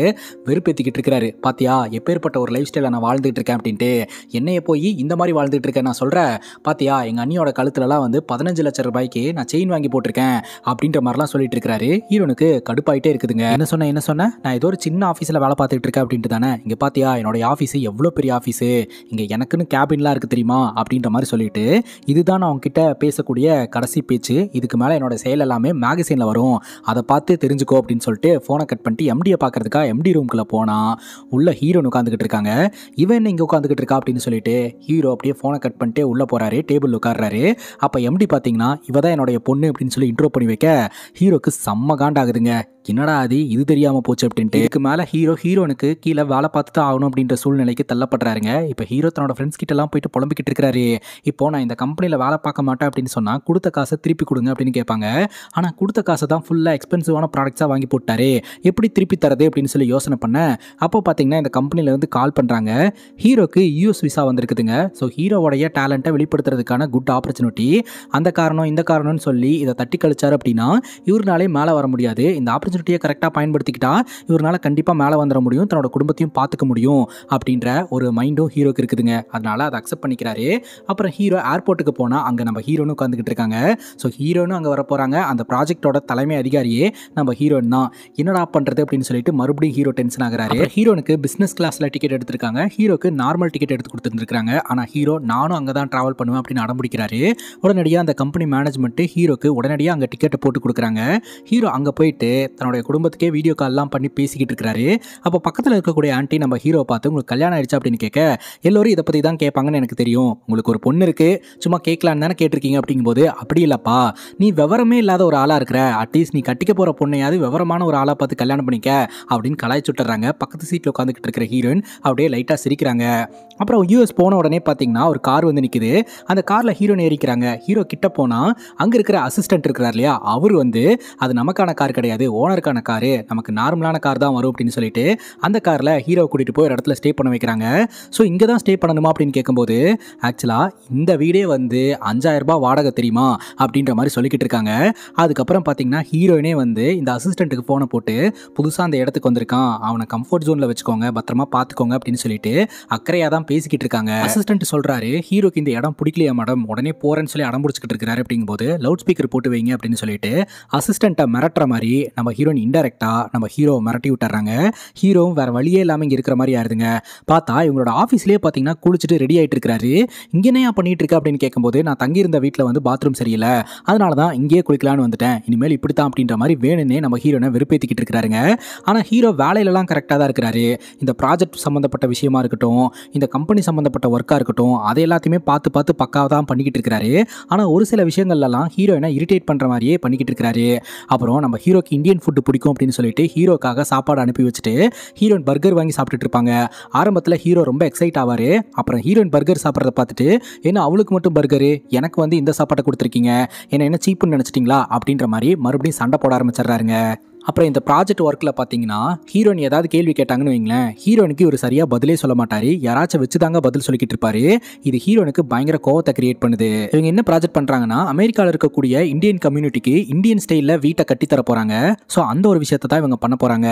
வெறுப்பேற்றிக்கிட்டு இருக்கிறாரு பாத்தியா எப்பேற்பட்ட ஒரு லைஃப் ஸ்டைலை நான் வாழ்ந்துட்டு இருக்கேன் அப்படின்ட்டு என்னைய போய் இந்த மாதிரி வாழ்ந்துட்டு இருக்கேன் நான் சொல்கிறேன் பாத்தியா எங்கள் அண்ணியோட கழுத்துலலாம் வந்து பதினஞ்சு லட்சம் ரூபாய்க்கு நான் செயின் வாங்கி போட்டிருக்கேன் அப்படின்ற மாதிரிலாம் சொல்லிட்டு இருக்கிறாரு ஹீரோனுக்கு கடுப்பாயிட்டே இருக்குதுங்க என்ன சொன்ன என்ன சொன்ன நான் ஏதோ ஒரு சின்ன ஆஃபீஸில் வேலை பார்த்துட்டு இருக்கேன் அப்படின்ட்டு தானே இங்கே பாத்தியா என்னோட ஆஃபீஸ் எவ்வளோ பெரிய ஆஃபீஸு இங்கே எனக்குன்னு கேபின்லாம் இருக்குது தெரியுமா அப்படின்ற மாதிரி சொல்லிட்டு இதுதான் நான் கிட்ட பேசக்கூடிய கடைசி பேச்சு இதுக்கு மேலே என்னோட செயல் எல்லாமே மேகசினில் வரும் அதை பார்த்து தெரிஞ்சுக்கோ அப்படின்னு சொல்லிட்டு ஃபோனை கட் பண்ணிட்டு எம்டியை பார்க்கறதுக்காக எம் எம்டி ரூம்குள்ளே போனால் உள்ளே ஹீரோன்னு உட்காந்துக்கிட்டு இருக்காங்க இவன் என்ன இங்கே உட்காந்துக்கிட்டு இருக்கா அப்படின்னு சொல்லிட்டு ஹீரோ அப்படியே ஃபோனை கட் பண்ணிட்டு உள்ளே போகிறாரு டேபிள் உட்காடுறாரு அப்போ எம்டி பார்த்தீங்கன்னா இவ தான் என்னுடைய பொண்ணு அப்படின்னு சொல்லி இன்ட்ரோ பண்ணி வைக்க ஹீரோக்கு செம்ம காண்டாகுதுங்க என்னடா அது இது தெரியாமல் போச்சு அப்படின்ட்டு இதுக்கு மேலே ஹீரோ ஹீரோனுக்கு கீழே வேலை பார்த்து தான் ஆகணும் அப்படின்ற சூழ்நிலைக்கு தள்ளப்படுறாருங்க இப்போ ஹீரோ தன்னோட ஃப்ரெண்ட்ஸ் எல்லாம் போயிட்டு புலம்பிக்கிட்டு இருக்கிறாரு இப்போ நான் இந்த கம்பெனியில் வேலை பார்க்க மாட்டேன் அப்படின்னு சொன்னால் கொடுத்த காசை திருப்பி கொடுங்க அப்படின்னு கேட்பாங்க ஆனால் கொடுத்த காசை தான் ஃபுல்லாக எக்ஸ்பென்சிவான ப்ராடக்ட்ஸாக வாங்கி போட்டாரு எப்படி திருப்பி தரது அப்படின்னு சொல்லி யோசனை பண்ணேன் அப்போ பார்த்தீங்கன்னா இந்த கம்பெனிலேருந்து கால் பண்ணுறாங்க ஹீரோக்கு யூஎஸ் விசா வந்திருக்குதுங்க ஸோ ஹீரோவோடைய டேலண்ட்டை வெளிப்படுத்துறதுக்கான குட் ஆப்பர்ச்சுனிட்டி அந்த காரணம் இந்த காரணம்னு சொல்லி இதை தட்டி கழிச்சார் அப்படின்னா இவருனாலே மேலே வர முடியாது இந்த ஆப்பர்ச்சுனிட்டியை கரெக்டாக பயன்படுத்திக்கிட்டால் இவரால் கண்டிப்பாக மேலே வந்துட முடியும் தன்னோட குடும்பத்தையும் பார்த்துக்க முடியும் அப்படின்ற ஒரு மைண்டும் ஹீரோக்கு இருக்குதுங்க அதனால் அதை அக்செப்ட் பண்ணிக்கிறாரு அப்புறம் ஹீரோ ஏர்போர்ட்டுக்கு போனால் அங்கே நம்ம ஹீரோனு உட்காந்துக்கிட்டு இருக்காங்க ஸோ ஹீரோனும் அங்கே வர போகிறாங்க அந்த ப்ராஜெக்டோட தலைமை அதிகாரியே நம்ம ஹீரோயின் தான் என்னடா பண்ணுறது அப்படின்னு சொல்லிட்டு மறுபடியும் ஹீரோ டென்ஷன் ஆகிறாரு ஹீரோனுக்கு பிசினஸ் கிளாஸ்ல டிக்கெட் எடுத்திருக்காங்க ஹீரோக்கு நார்மல் டிக்கெட் எடுத்து கொடுத்துருந்துருக்காங்க ஆனா ஹீரோ நானும் அங்கே தான் டிராவல் பண்ணுவேன் அப்படின்னு அடம்பிடிக்கிறாரு உடனடியாக அந்த கம்பெனி மேனேஜ்மெண்ட்டு ஹீரோக்கு உடனடியாக அங்கே டிக்கெட்டை போட்டு கொடுக்குறாங்க ஹீரோ அங்கே போயிட்டு தன்னுடைய குடும்பத்துக்கே வீடியோ கால்லாம் பண்ணி பேசிக்கிட்டு இருக்கிறாரு அப்போ பக்கத்தில் இருக்கக்கூடிய ஆண்டி நம்ம ஹீரோ பார்த்து உங்களுக்கு கல்யாணம் ஆயிடுச்சு அப்படின்னு கேட்க எல்லோரும் இதை பற்றி தான் கேட்பாங்கன்னு எனக்கு தெரியும் உங்களுக்கு ஒரு பொண்ணு இருக்குது சும்மா கேட்கலான்னு தானே கேட்டிருக்கீங்க அப்படிங்கும்போது அப்படி இல்லைப்பா நீ விவரமே இல்லாத ஒரு ஆளாக இருக்கிற அட்லீஸ்ட் நீ கட்டிக்க போகிற பொண்ணையாவது விவரமான ஒரு ஆளாக பார்த்து கல்யாணம் பண்ணிக்க அப்படின்னு கலாய்ச்சி விட்டுறாங்க பக்கத்து சீட்டில் உட்காந்துக்கிட்டு இருக்கிற ஹீரோயின் அப்படியே லைட்டாக சிரிக்கிறாங்க அப்புறம் யூஎஸ் போன உடனே பார்த்தீங்கன்னா ஒரு கார் வந்து நிற்குது அந்த காரில் ஹீரோயின் ஏறிக்கிறாங்க ஹீரோ கிட்ட போனால் அங்கே இருக்கிற அசிஸ்டன்ட் இருக்கிறார் இல்லையா அவர் வந்து அது நமக்கான கார் கிடையாது ஓனருக்கான காரு நமக்கு நார்மலான கார் தான் வரும் அப்படின்னு சொல்லிட்டு அந்த காரில் ஹீரோ கூட்டிகிட்டு போய் ஒரு இடத்துல ஸ்டே பண்ண வைக்கிறாங்க ஸோ இங்கே தான் ஸ்டே பண்ணணுமா அப்படின்னு கேட்கும்போது ஆக்சுவலாக இந்த வீடே வந்து அஞ்சாயிரரூபா வாடகை தெரியுமா அப்படின்ற மாதிரி சொல்லிக்கிட்டு இருக்காங்க அதுக்கப்புறம் பார்த்தீங்கன்னா ஹீரோயினே வந்து இந்த அசிஸ்டண்ட்டுக்கு ஃபோனை போட்டு புதுசாக அந்த இடத்துக்கு வந்திருக்கான் தான் அவனை கம்ஃபர்ட் ஜோனில் வச்சுக்கோங்க பத்திரமா பார்த்துக்கோங்க அப்படின்னு சொல்லிட்டு அக்கறையாக தான் பேசிக்கிட்டு இருக்காங்க அசிஸ்டன்ட் சொல்கிறாரு ஹீரோக்கு இந்த இடம் பிடிக்கலையா மேடம் உடனே போகிறேன்னு சொல்லி அடம் பிடிச்சிக்கிட்டு இருக்கிறாரு அப்படிங்கும்போது லவுட் ஸ்பீக்கர் போட்டு வைங்க அப்படின்னு சொல்லிட்டு அசிஸ்டண்ட்டை மிரட்டுற மாதிரி நம்ம ஹீரோயின் இன்டெரக்டாக நம்ம ஹீரோ மிரட்டி விட்டுறாங்க ஹீரோவும் வேறு வழியே இல்லாமல் இங்கே இருக்கிற மாதிரி ஆயிருதுங்க பார்த்தா இவங்களோட ஆஃபீஸ்லேயே பார்த்தீங்கன்னா குளிச்சுட்டு ரெடி ஆகிட்டு இங்கே நான் பண்ணிட்டு இருக்க அப்படின்னு கேட்கும்போது நான் தங்கியிருந்த வீட்டில் வந்து பாத்ரூம் சரியில்லை அதனால தான் இங்கேயே குளிக்கலான்னு வந்துட்டேன் இனிமேல் இப்படி தான் அப்படின்ற மாதிரி வேணும்னே நம்ம ஹீரோனை வெறுப்பேற்றிக்கிட்டு இருக்கிறாருங்க ஆனால் ஹீரோ வேலையிலலாம் கரெக்டாக தான் இருக்கிறாரு இந்த ப்ராஜெக்ட் சம்மந்தப்பட்ட விஷயமா இருக்கட்டும் இந்த கம்பெனி சம்மந்தப்பட்ட ஒர்க்காக இருக்கட்டும் அதை எல்லாத்தையுமே பார்த்து பார்த்து பக்காவாக தான் பண்ணிக்கிட்டு இருக்கிறாரு ஆனால் ஒரு சில விஷயங்கள்லாம் ஹீரோயினை இரிட்டேட் பண்ணுற மாதிரியே பண்ணிக்கிட்டு இருக்கிறாரு அப்புறம் நம்ம ஹீரோக்கு இந்தியன் ஃபுட்டு பிடிக்கும் அப்படின்னு சொல்லிட்டு ஹீரோக்காக சாப்பாடு அனுப்பி வச்சுட்டு ஹீரோயின் பர்கர் வாங்கி சாப்பிட்டுட்டு இருப்பாங்க ஆரம்பத்தில் ஹீரோ ரொம்ப எக்ஸைட் ஆவார் அப்புறம் ஹீரோயின் பர்கர் சாப்பிட்றத பார்த்துட்டு ஏன்னா அவளுக்கு மட்டும் பர்கரு எனக்கு வந்து இந்த சாப்பாட்டை கொடுத்துருக்கீங்க என்ன என்ன சீப்புன்னு நினச்சிட்டிங்களா அப்படின்ற மாதிரி மறுபடியும் சண்டை போட ஆரம்பிச்சிடுறாருங்க அப்புறம் இந்த ப்ராஜெக்ட் ஒர்க்கில் பார்த்தீங்கன்னா ஹீரோயின் ஏதாவது கேள்வி கேட்டாங்கன்னு வைங்களேன் ஹீரோனுக்கு இவர் சரியாக பதிலே சொல்ல மாட்டார் யாராச்சும் வச்சு தாங்க பதில் சொல்லிக்கிட்டு இருப்பாரு இது ஹீரோனுக்கு பயங்கர கோவத்தை கிரியேட் பண்ணுது இவங்க என்ன ப்ராஜெக்ட் பண்ணுறாங்கன்னா அமெரிக்காவில் இருக்கக்கூடிய இந்தியன் கம்யூனிட்டிக்கு இந்தியன் ஸ்டைலில் வீட்டை கட்டித்தர போகிறாங்க ஸோ அந்த ஒரு விஷயத்த தான் இவங்க பண்ண போகிறாங்க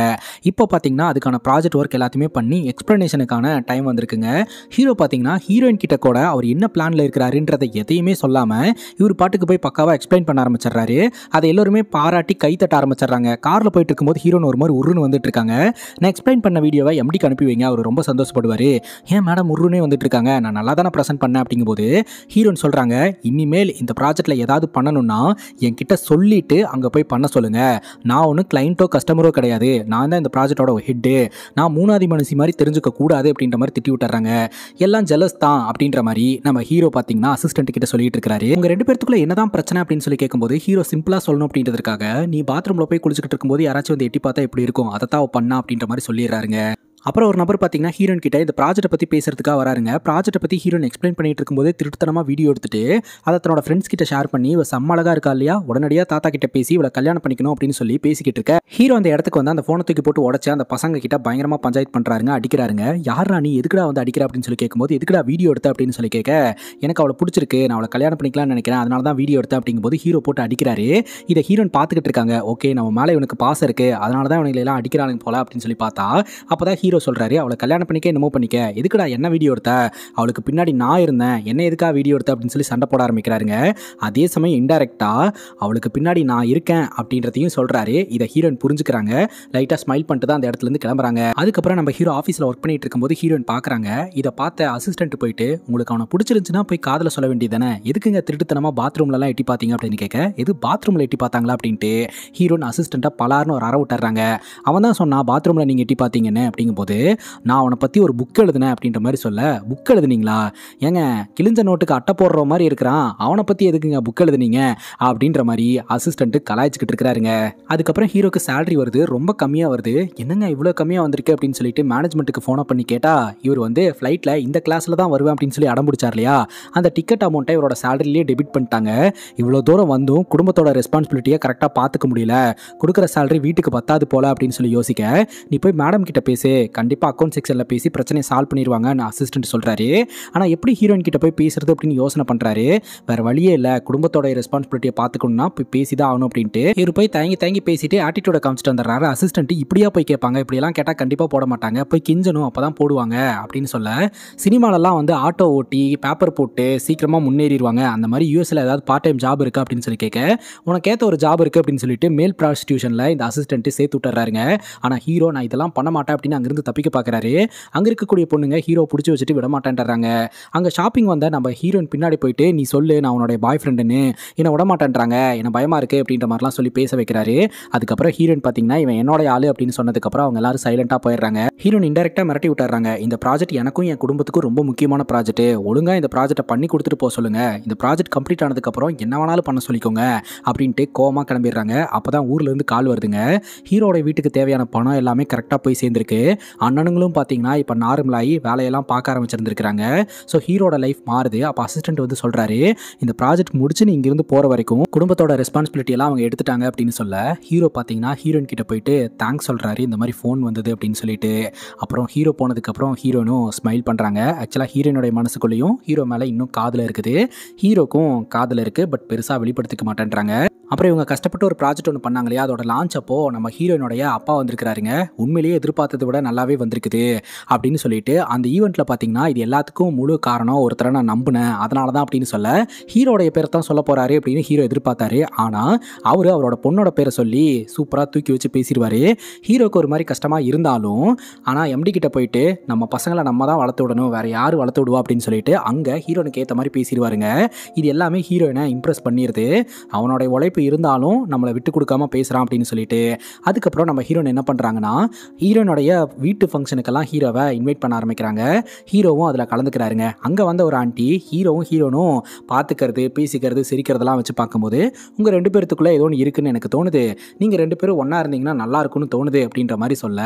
இப்போ பார்த்தீங்கன்னா அதுக்கான ப்ராஜெக்ட் ஒர்க் எல்லாத்தையுமே பண்ணி எக்ஸ்ப்ளனேஷனுக்கான டைம் வந்திருக்குங்க ஹீரோ பார்த்தீங்கன்னா ஹீரோயின் கிட்ட கூட அவர் என்ன பிளானில் இருக்கிறாருன்றதை எதையுமே சொல்லாமல் இவர் பாட்டுக்கு போய் பக்காவாக எக்ஸ்பிளைன் பண்ண ஆரம்பிச்சிடுறாரு அதை எல்லோருமே பாராட்டி கைத்தட்ட ஆரம்பிச்சிடுறாங்க காரில் போயிட்டு இருக்கும்போது ஹீரோன் ஒரு மாதிரி உருன்னு வந்துட்டு இருக்காங்க நான் எக்ஸ்பிளைன் பண்ண வீடியோவை எம்டிக்கு அனுப்பி வைங்க அவர் ரொம்ப சந்தோஷப்படுவார் ஏன் மேடம் உருனே வந்துட்டு இருக்காங்க நான் நல்லா தானே ப்ரெசென்ட் பண்ணேன் அப்படிங்கும்போது ஹீரோன்னு சொல்கிறாங்க இனிமேல் இந்த ப்ராஜெக்ட்டில் ஏதாவது பண்ணணும்னா என்கிட்ட சொல்லிவிட்டு அங்கே போய் பண்ண சொல்லுங்கள் நான் ஒன்றும் கிளைண்ட்டோ கஸ்டமரோ கிடையாது நான் தான் இந்த ப்ராஜெக்டோட ஹெட்டு நான் மூணாவது மனுஷி மாதிரி தெரிஞ்சுக்க கூடாது அப்படின்ற மாதிரி திட்டி விட்டுறாங்க எல்லாம் ஜெலஸ் தான் அப்படின்ற மாதிரி நம்ம ஹீரோ பார்த்தீங்கன்னா அசிஸ்டன்ட் கிட்ட சொல்லிட்டு இருக்காரு உங்க ரெண்டு பேருக்குள்ள என்னதான் பிரச்சனை அப்படின்னு சொல்லி கேட்கும்போது ஹீரோ சிம்பிளாக சொல்லணும் அப்படின்றதுக்காக நீ பாத்ரூமில் போய் குளிச்சுக்கிட்டு பார்க்கும்போது யாராச்சும் வந்து எட்டி பார்த்தா எப்படி இருக்கும் அதை தான் பண்ணா அப்படின்ற மாதிரி சொல்லிடுறாருங்க அப்புறம் ஒரு நபர் பார்த்தீங்கன்னா ஹீரோன் கிட்ட இந்த ப்ராஜெக்ட்டை பற்றி பேசுறதுக்காக வராருங்க ப்ராஜெக்ட்டை பற்றி ஹீரோன் எக்ஸ்பிளைன் பண்ணிட்டு இருக்கும்போது திருட்டுத்தனமாக வீடியோ எடுத்துட்டு அதை தன்னோட ஃப்ரெண்ட்ஸ் கிட்ட ஷேர் பண்ணி இவ செம்ம இருக்கா இல்லையா உடனடியாக தாத்தா கிட்ட பேசி இவளை கல்யாணம் பண்ணிக்கணும் அப்படின்னு சொல்லி பேசிக்கிட்டு இருக்க ஹீரோ அந்த இடத்துக்கு வந்து அந்த ஃபோனை தூக்கி போட்டு உடச்சு அந்த பசங்க கிட்ட பயங்கரமாக பஞ்சாயத்து பண்ணுறாருங்க அடிக்கிறாருங்க யாரா நீ எதுக்குடா வந்து அடிக்கிற அப்படின்னு சொல்லி கேட்கும்போது எதுக்குடா வீடியோ எடுத்த அப்படின்னு சொல்லி கேட்க எனக்கு அவளை பிடிச்சிருக்கு நான் அவளை கல்யாணம் பண்ணிக்கலாம்னு நினைக்கிறேன் அதனால தான் வீடியோ எடுத்தேன் அப்படிங்கும்போது ஹீரோ போட்டு அடிக்கிறாரு இதை ஹீரோன் பார்த்துக்கிட்டு இருக்காங்க ஓகே நம்ம மேலே இவனுக்கு பாசம் இருக்குது அதனால தான் இவங்களை எல்லாம் அடிக்கிறானுங்க போல அப்படின்னு சொல்லி பார்த்தா அப்போ தான் ஹீரோ சொல்கிறாரு அவளை கல்யாணம் பண்ணிக்க என்னமோ பண்ணிக்க எதுக்குடா என்ன வீடியோ எடுத்த அவளுக்கு பின்னாடி நான் இருந்தேன் என்ன எதுக்காக வீடியோ எடுத்த அப்படின்னு சொல்லி சண்டை போட ஆரம்பிக்கிறாருங்க அதே சமயம் இன்டெரக்டாக அவளுக்கு பின்னாடி நான் இருக்கேன் அப்படின்றதையும் சொல்கிறாரு இதை ஹீரோயின் புரிஞ்சுக்கிறாங்க லைட்டாக ஸ்மைல் பண்ணிட்டு தான் அந்த இடத்துலேருந்து கிளம்புறாங்க அதுக்கப்புறம் நம்ம ஹீரோ ஆஃபீஸில் ஒர்க் பண்ணிட்டு இருக்கும்போது ஹீரோயின் பார்க்குறாங்க இதை பார்த்த அசிஸ்டன்ட் போயிட்டு உங்களுக்கு அவனை பிடிச்சிருந்துச்சுன்னா போய் காதில் சொல்ல வேண்டியதானே எதுக்குங்க திருட்டுத்தனமாக பாத்ரூம்லலாம் எட்டி பார்த்தீங்க அப்படின்னு கேட்க எது பாத்ரூமில் எட்டி பார்த்தாங்களா அப்படின்ட்டு ஹீரோயின் அசிஸ்டண்ட்டாக பலார்னு ஒரு அற விட்டுறாங்க அவன் தான் சொன்னால் பாத்ரூமில் நீங்கள் எட்டி பார்த்தீங்கன்னு அப்படிங்க போது நான் அவனை பற்றி ஒரு புக் எழுதினேன் அப்படின்ற மாதிரி சொல்ல புக் எழுதுனீங்களா ஏங்க கிழிஞ்ச நோட்டுக்கு அட்டை போடுற மாதிரி இருக்கிறான் அவனை பற்றி எதுக்குங்க புக் எழுதுனீங்க அப்படின்ற மாதிரி அசிஸ்டண்ட்டு கலாய்ச்சிக்கிட்டு இருக்கிறாருங்க அதுக்கப்புறம் ஹீரோக்கு சேலரி வருது ரொம்ப கம்மியாக வருது என்னங்க இவ்வளோ கம்மியாக வந்திருக்கு அப்படின்னு சொல்லிட்டு மேனேஜ்மெண்ட்டுக்கு ஃபோனை பண்ணி கேட்டால் இவர் வந்து ஃப்ளைட்டில் இந்த கிளாஸில் தான் வருவேன் அப்படின்னு சொல்லி அடம் பிடிச்சார் இல்லையா அந்த டிக்கெட் அமௌண்ட்டை இவரோட சேலரிலேயே டெபிட் பண்ணிட்டாங்க இவ்வளோ தூரம் வந்தும் குடும்பத்தோட ரெஸ்பான்சிபிலிட்டியை கரெக்டாக பார்த்துக்க முடியல கொடுக்குற சேலரி வீட்டுக்கு பத்தாது போல அப்படின்னு சொல்லி யோசிக்க நீ போய் மேடம் கிட்ட பேசு கண்டிப்பாக அக்கௌண்ட் செக்ஷனில் பேசி பிரச்சனையை சால்வ் பண்ணிடுவாங்கன்னு அசிஸ்டன்ட் சொல்கிறாரு ஆனால் எப்படி ஹீரோயின் கிட்ட போய் பேசுறது அப்படின்னு யோசனை பண்ணுறாரு வேறு வழியே இல்லை குடும்பத்தோட ரெஸ்பான்சிபிலிட்டியை பார்த்துக்கணும்னா போய் பேசி தான் ஆகணும் அப்படின்ட்டு இவர் போய் தயங்கி தயங்கி பேசிட்டு ஆட்டிடியூட காமிச்சிட்டு வந்துடுறாரு அசிஸ்டன்ட் இப்படியா போய் கேட்பாங்க இப்படியெல்லாம் கேட்டால் கண்டிப்பாக போட மாட்டாங்க போய் கிஞ்சணும் அப்போ தான் போடுவாங்க அப்படின்னு சொல்ல சினிமாலெல்லாம் வந்து ஆட்டோ ஓட்டி பேப்பர் போட்டு சீக்கிரமாக முன்னேறிடுவாங்க அந்த மாதிரி யூஎஸ்ல ஏதாவது பார்ட் டைம் ஜாப் இருக்குது அப்படின்னு சொல்லி கேட்க உனக்கு ஏற்ற ஒரு ஜாப் இருக்குது அப்படின்னு சொல்லிட்டு மேல் ப்ராஸ்டியூஷனில் இந்த அசிஸ்டன்ட்டு சேர்த்து விட்டுறாருங்க ஆனால் ஹீரோ நான் இதெல்லாம் பண்ண மாட்டேன் அப்படின்னு அங்கிருந்து இருந்து தப்பிக்க பார்க்குறாரு அங்கே இருக்கக்கூடிய பொண்ணுங்க ஹீரோ பிடிச்சி வச்சுட்டு விட மாட்டேன்றாங்க அங்கே ஷாப்பிங் வந்த நம்ம ஹீரோயின் பின்னாடி போயிட்டு நீ சொல்லு நான் உன்னோட பாய் ஃப்ரெண்டுன்னு என்னை விட மாட்டேன்றாங்க என்ன பயமாக இருக்குது அப்படின்ற மாதிரிலாம் சொல்லி பேச வைக்கிறாரு அதுக்கப்புறம் ஹீரோயின் பார்த்தீங்கன்னா இவன் என்னோட ஆள் அப்படின்னு சொன்னதுக்கப்புறம் அவங்க எல்லாரும் சைலண்ட்டாக போயிடுறாங்க ஹீரோயின் இன்டெரக்டாக மிரட்டி விட்டுறாங்க இந்த ப்ராஜெக்ட் எனக்கும் என் குடும்பத்துக்கும் ரொம்ப முக்கியமான ப்ராஜெக்ட் ஒழுங்காக இந்த ப்ராஜெக்ட்டை பண்ணி கொடுத்துட்டு போக சொல்லுங்கள் இந்த ப்ராஜெக்ட் கம்ப்ளீட் ஆனதுக்கப்புறம் என்ன வேணாலும் பண்ண சொல்லிக்கோங்க அப்படின்ட்டு கோமா கிளம்பிடுறாங்க அப்போ தான் ஊர்லேருந்து கால் வருதுங்க ஹீரோட வீட்டுக்கு தேவையான பணம் எல்லாமே கரெக்டாக போய் சேர்ந்துருக்கு அண்ணனுங்களும் பார்த்தீங்கன்னா இப்போ நார்மலாகி வேலையெல்லாம் பார்க்க ஆரம்பிச்சிருந்துருக்காங்க ஸோ ஹீரோட லைஃப் மாறுது அப்போ அசிஸ்டன்ட் வந்து சொல்கிறாரு இந்த ப்ராஜெக்ட் முடிச்சு நீ இங்கேருந்து போகிற வரைக்கும் குடும்பத்தோட ரெஸ்பான்சிபிலிட்டி எல்லாம் அவங்க எடுத்துட்டாங்க அப்படின்னு சொல்ல ஹீரோ பார்த்தீங்கன்னா ஹீரோயின் கிட்ட போயிட்டு தேங்க்ஸ் சொல்கிறாரு இந்த மாதிரி ஃபோன் வந்தது அப்படின்னு சொல்லிட்டு அப்புறம் ஹீரோ போனதுக்கப்புறம் ஹீரோனும் ஸ்மைல் பண்ணுறாங்க ஆக்சுவலாக ஹீரோயினுடைய மனசுக்குள்ளேயும் ஹீரோ மேலே இன்னும் காதில் இருக்குது ஹீரோக்கும் காதில் இருக்குது பட் பெருசாக வெளிப்படுத்திக்க மாட்டேன்றாங்க அப்புறம் இவங்க கஷ்டப்பட்டு ஒரு ப்ராஜெக்ட் ஒன்று பண்ணாங்க இல்லையா அதோட லான்ச் அப்போ நம்ம ஹீரோயினுடைய அப்பா வந்திருக்கிறாருங்க உண்மையிலேயே எதிர்பார்த்ததை விட நல்லாவே வந்திருக்குது அப்படின்னு சொல்லிட்டு அந்த ஈவெண்ட்டில் பார்த்தீங்கன்னா இது எல்லாத்துக்கும் முழு காரணம் ஒருத்தரை நான் நம்பினேன் அதனால தான் அப்படின்னு சொல்ல ஹீரோடைய பேர் தான் சொல்ல போகிறாரு அப்படின்னு ஹீரோ எதிர்பார்த்தாரு ஆனால் அவர் அவரோட பொண்ணோட பேரை சொல்லி சூப்பராக தூக்கி வச்சு பேசிடுவார் ஹீரோக்கு ஒரு மாதிரி கஷ்டமாக இருந்தாலும் ஆனால் எம்டி கிட்ட போயிட்டு நம்ம பசங்களை நம்ம தான் வளர்த்து விடணும் வேறு யார் வளர்த்து விடுவா அப்படின்னு சொல்லிட்டு அங்கே ஹீரோனுக்கு ஏற்ற மாதிரி பேசிடுவாருங்க இது எல்லாமே ஹீரோயினை இம்ப்ரெஸ் பண்ணிடுது அவனோட உழைப்பு வாய்ப்பு இருந்தாலும் நம்மளை விட்டு கொடுக்காம பேசுகிறான் அப்படின்னு சொல்லிட்டு அதுக்கப்புறம் நம்ம ஹீரோயின் என்ன பண்ணுறாங்கன்னா ஹீரோயினுடைய வீட்டு ஃபங்க்ஷனுக்கெல்லாம் ஹீரோவை இன்வைட் பண்ண ஆரம்பிக்கிறாங்க ஹீரோவும் அதில் கலந்துக்கிறாருங்க அங்கே வந்த ஒரு ஆண்டி ஹீரோவும் ஹீரோனும் பார்த்துக்கிறது பேசிக்கிறது சிரிக்கிறதெல்லாம் வச்சு பார்க்கும்போது உங்கள் ரெண்டு பேருத்துக்குள்ளே ஏதோ ஒன்று இருக்குன்னு எனக்கு தோணுது நீங்கள் ரெண்டு பேரும் ஒன்றா இருந்தீங்கன்னா நல்லா இருக்கும்னு தோணுது அப்படின்ற மாதிரி சொல்ல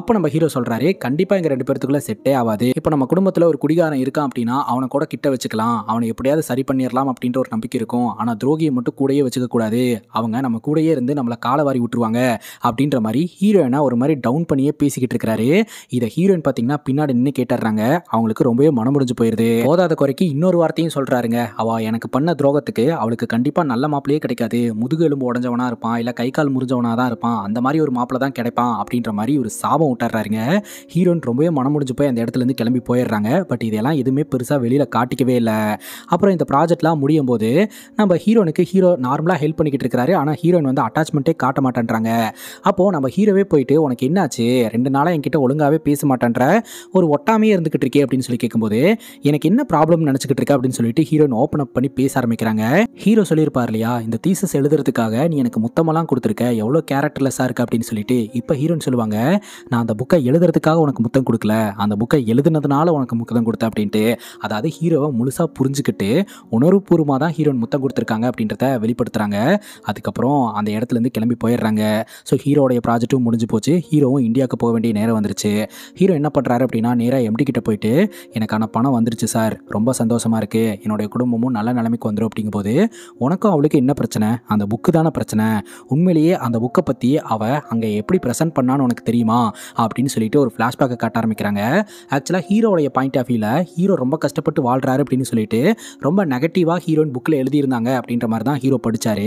அப்போ நம்ம ஹீரோ சொல்கிறாரு கண்டிப்பாக எங்கள் ரெண்டு பேருத்துக்குள்ளே செட்டே ஆகாது இப்போ நம்ம குடும்பத்தில் ஒரு குடிகாரன் இருக்கான் அப்படின்னா அவனை கூட கிட்ட வச்சுக்கலாம் அவனை எப்படியாவது சரி பண்ணிடலாம் அப்படின்ற ஒரு நம்பிக்கை இருக்கும் ஆனால் துரோகியை மட்டும் கூடயே வச்சுக்கக்கூடாது கூடாது அவங்க நம்ம கூடயே இருந்து நம்மளை காலை வாரி விட்டுருவாங்க அப்படின்ற மாதிரி ஹீரோயினை ஒரு மாதிரி டவுன் பண்ணியே பேசிக்கிட்டு இருக்கிறாரு இதை ஹீரோயின் பார்த்தீங்கன்னா பின்னாடி நின்று கேட்டுறாங்க அவங்களுக்கு ரொம்பவே மனம் முடிஞ்சு போயிடுது போதாத குறைக்கு இன்னொரு வார்த்தையும் சொல்கிறாருங்க அவள் எனக்கு பண்ண துரோகத்துக்கு அவளுக்கு கண்டிப்பாக நல்ல மாப்பிளையே கிடைக்காது முதுகு எலும்பு உடஞ்சவனாக இருப்பான் இல்லை கை கால் முறிஞ்சவனாக தான் இருப்பான் அந்த மாதிரி ஒரு மாப்பிள்ளை தான் கிடைப்பான் அப்படின்ற மாதிரி ஒரு சாபம் விட்டுறாருங்க ஹீரோயின் ரொம்பவே மனம் முடிஞ்சு போய் அந்த இடத்துலேருந்து கிளம்பி போயிடுறாங்க பட் இதெல்லாம் எதுவுமே பெருசாக வெளியில் காட்டிக்கவே இல்லை அப்புறம் இந்த ப்ராஜெக்ட்லாம் முடியும் போது நம்ம ஹீரோனுக்கு ஹீரோ நார்மலாக ஹெல்ப் பண்ணிக்கிட்டு இருக்காரு ஆனால் ஹீரோயின் வந்து அட்டாச்மெண்ட்டே காட்ட மாட்டேன்றாங்க அப்போது நம்ம ஹீரோவே போயிட்டு உனக்கு என்னாச்சு ரெண்டு நாளாக என்கிட்ட ஒழுங்காகவே பேச மாட்டேன்ற ஒரு ஒட்டாமையே இருந்துக்கிட்டு இருக்கே அப்படின்னு சொல்லி கேட்கும்போது எனக்கு என்ன ப்ராப்ளம் நினச்சிக்கிட்டு இருக்க அப்படின்னு சொல்லிட்டு ஹீரோயின் ஓப்பன் அப் பண்ணி பேச ஆரம்பிக்கிறாங்க ஹீரோ சொல்லியிருப்பார் இல்லையா இந்த தீசஸ் எழுதுறதுக்காக நீ எனக்கு முத்தமெல்லாம் கொடுத்துருக்க எவ்வளோ கேரக்டர்லெஸ்ஸாக இருக்குது அப்படின்னு சொல்லிட்டு இப்போ ஹீரோன்னு சொல்லுவாங்க நான் அந்த புக்கை எழுதுறதுக்காக உனக்கு முத்தம் கொடுக்கல அந்த புக்கை எழுதுனதுனால உனக்கு முத்தம் கொடுத்தேன் அப்படின்ட்டு அதாவது ஹீரோவை முழுசாக புரிஞ்சுக்கிட்டு உணர்வுபூர்வமாக தான் ஹீரோயின் முத்தம் கொடுத்துருக்காங்க அப்படின்றத வெளிப்படுத்துகிறாங்க அதுக்கப்புறம் அந்த இடத்துலேருந்து கிளம்பி போயிடுறாங்க ஸோ ஹீரோடைய ப்ராஜெக்ட்டும் முடிஞ்சு போச்சு ஹீரோவும் இந்தியாவுக்கு போக வேண்டிய நேரம் வந்துருச்சு ஹீரோ என்ன பண்ணுறாரு அப்படின்னா நேராக எம்டி கிட்ட போயிட்டு எனக்கான பணம் வந்துருச்சு சார் ரொம்ப சந்தோஷமாக இருக்குது என்னுடைய குடும்பமும் நல்ல நிலைமைக்கு வந்துடும் போது உனக்கும் அவளுக்கு என்ன பிரச்சனை அந்த புக்கு தானே பிரச்சனை உண்மையிலேயே அந்த புக்கை பற்றி அவள் அங்கே எப்படி ப்ரெசென்ட் பண்ணான்னு உனக்கு தெரியுமா அப்படின்னு சொல்லிட்டு ஒரு ஃப்ளாஷ்பேக்கை காட்ட ஆரம்பிக்கிறாங்க ஆக்சுவலாக ஹீரோடைய பாயிண்ட் ஆஃப் வியூவில் ஹீரோ ரொம்ப கஷ்டப்பட்டு வாழ்கிறாரு அப்படின்னு சொல்லிட்டு ரொம்ப நெகட்டிவாக ஹீரோயின் புக்கில் எழுதியிருந்தாங்க அப்படின்ற மாதிரி தான் ஹீரோ படித்தார்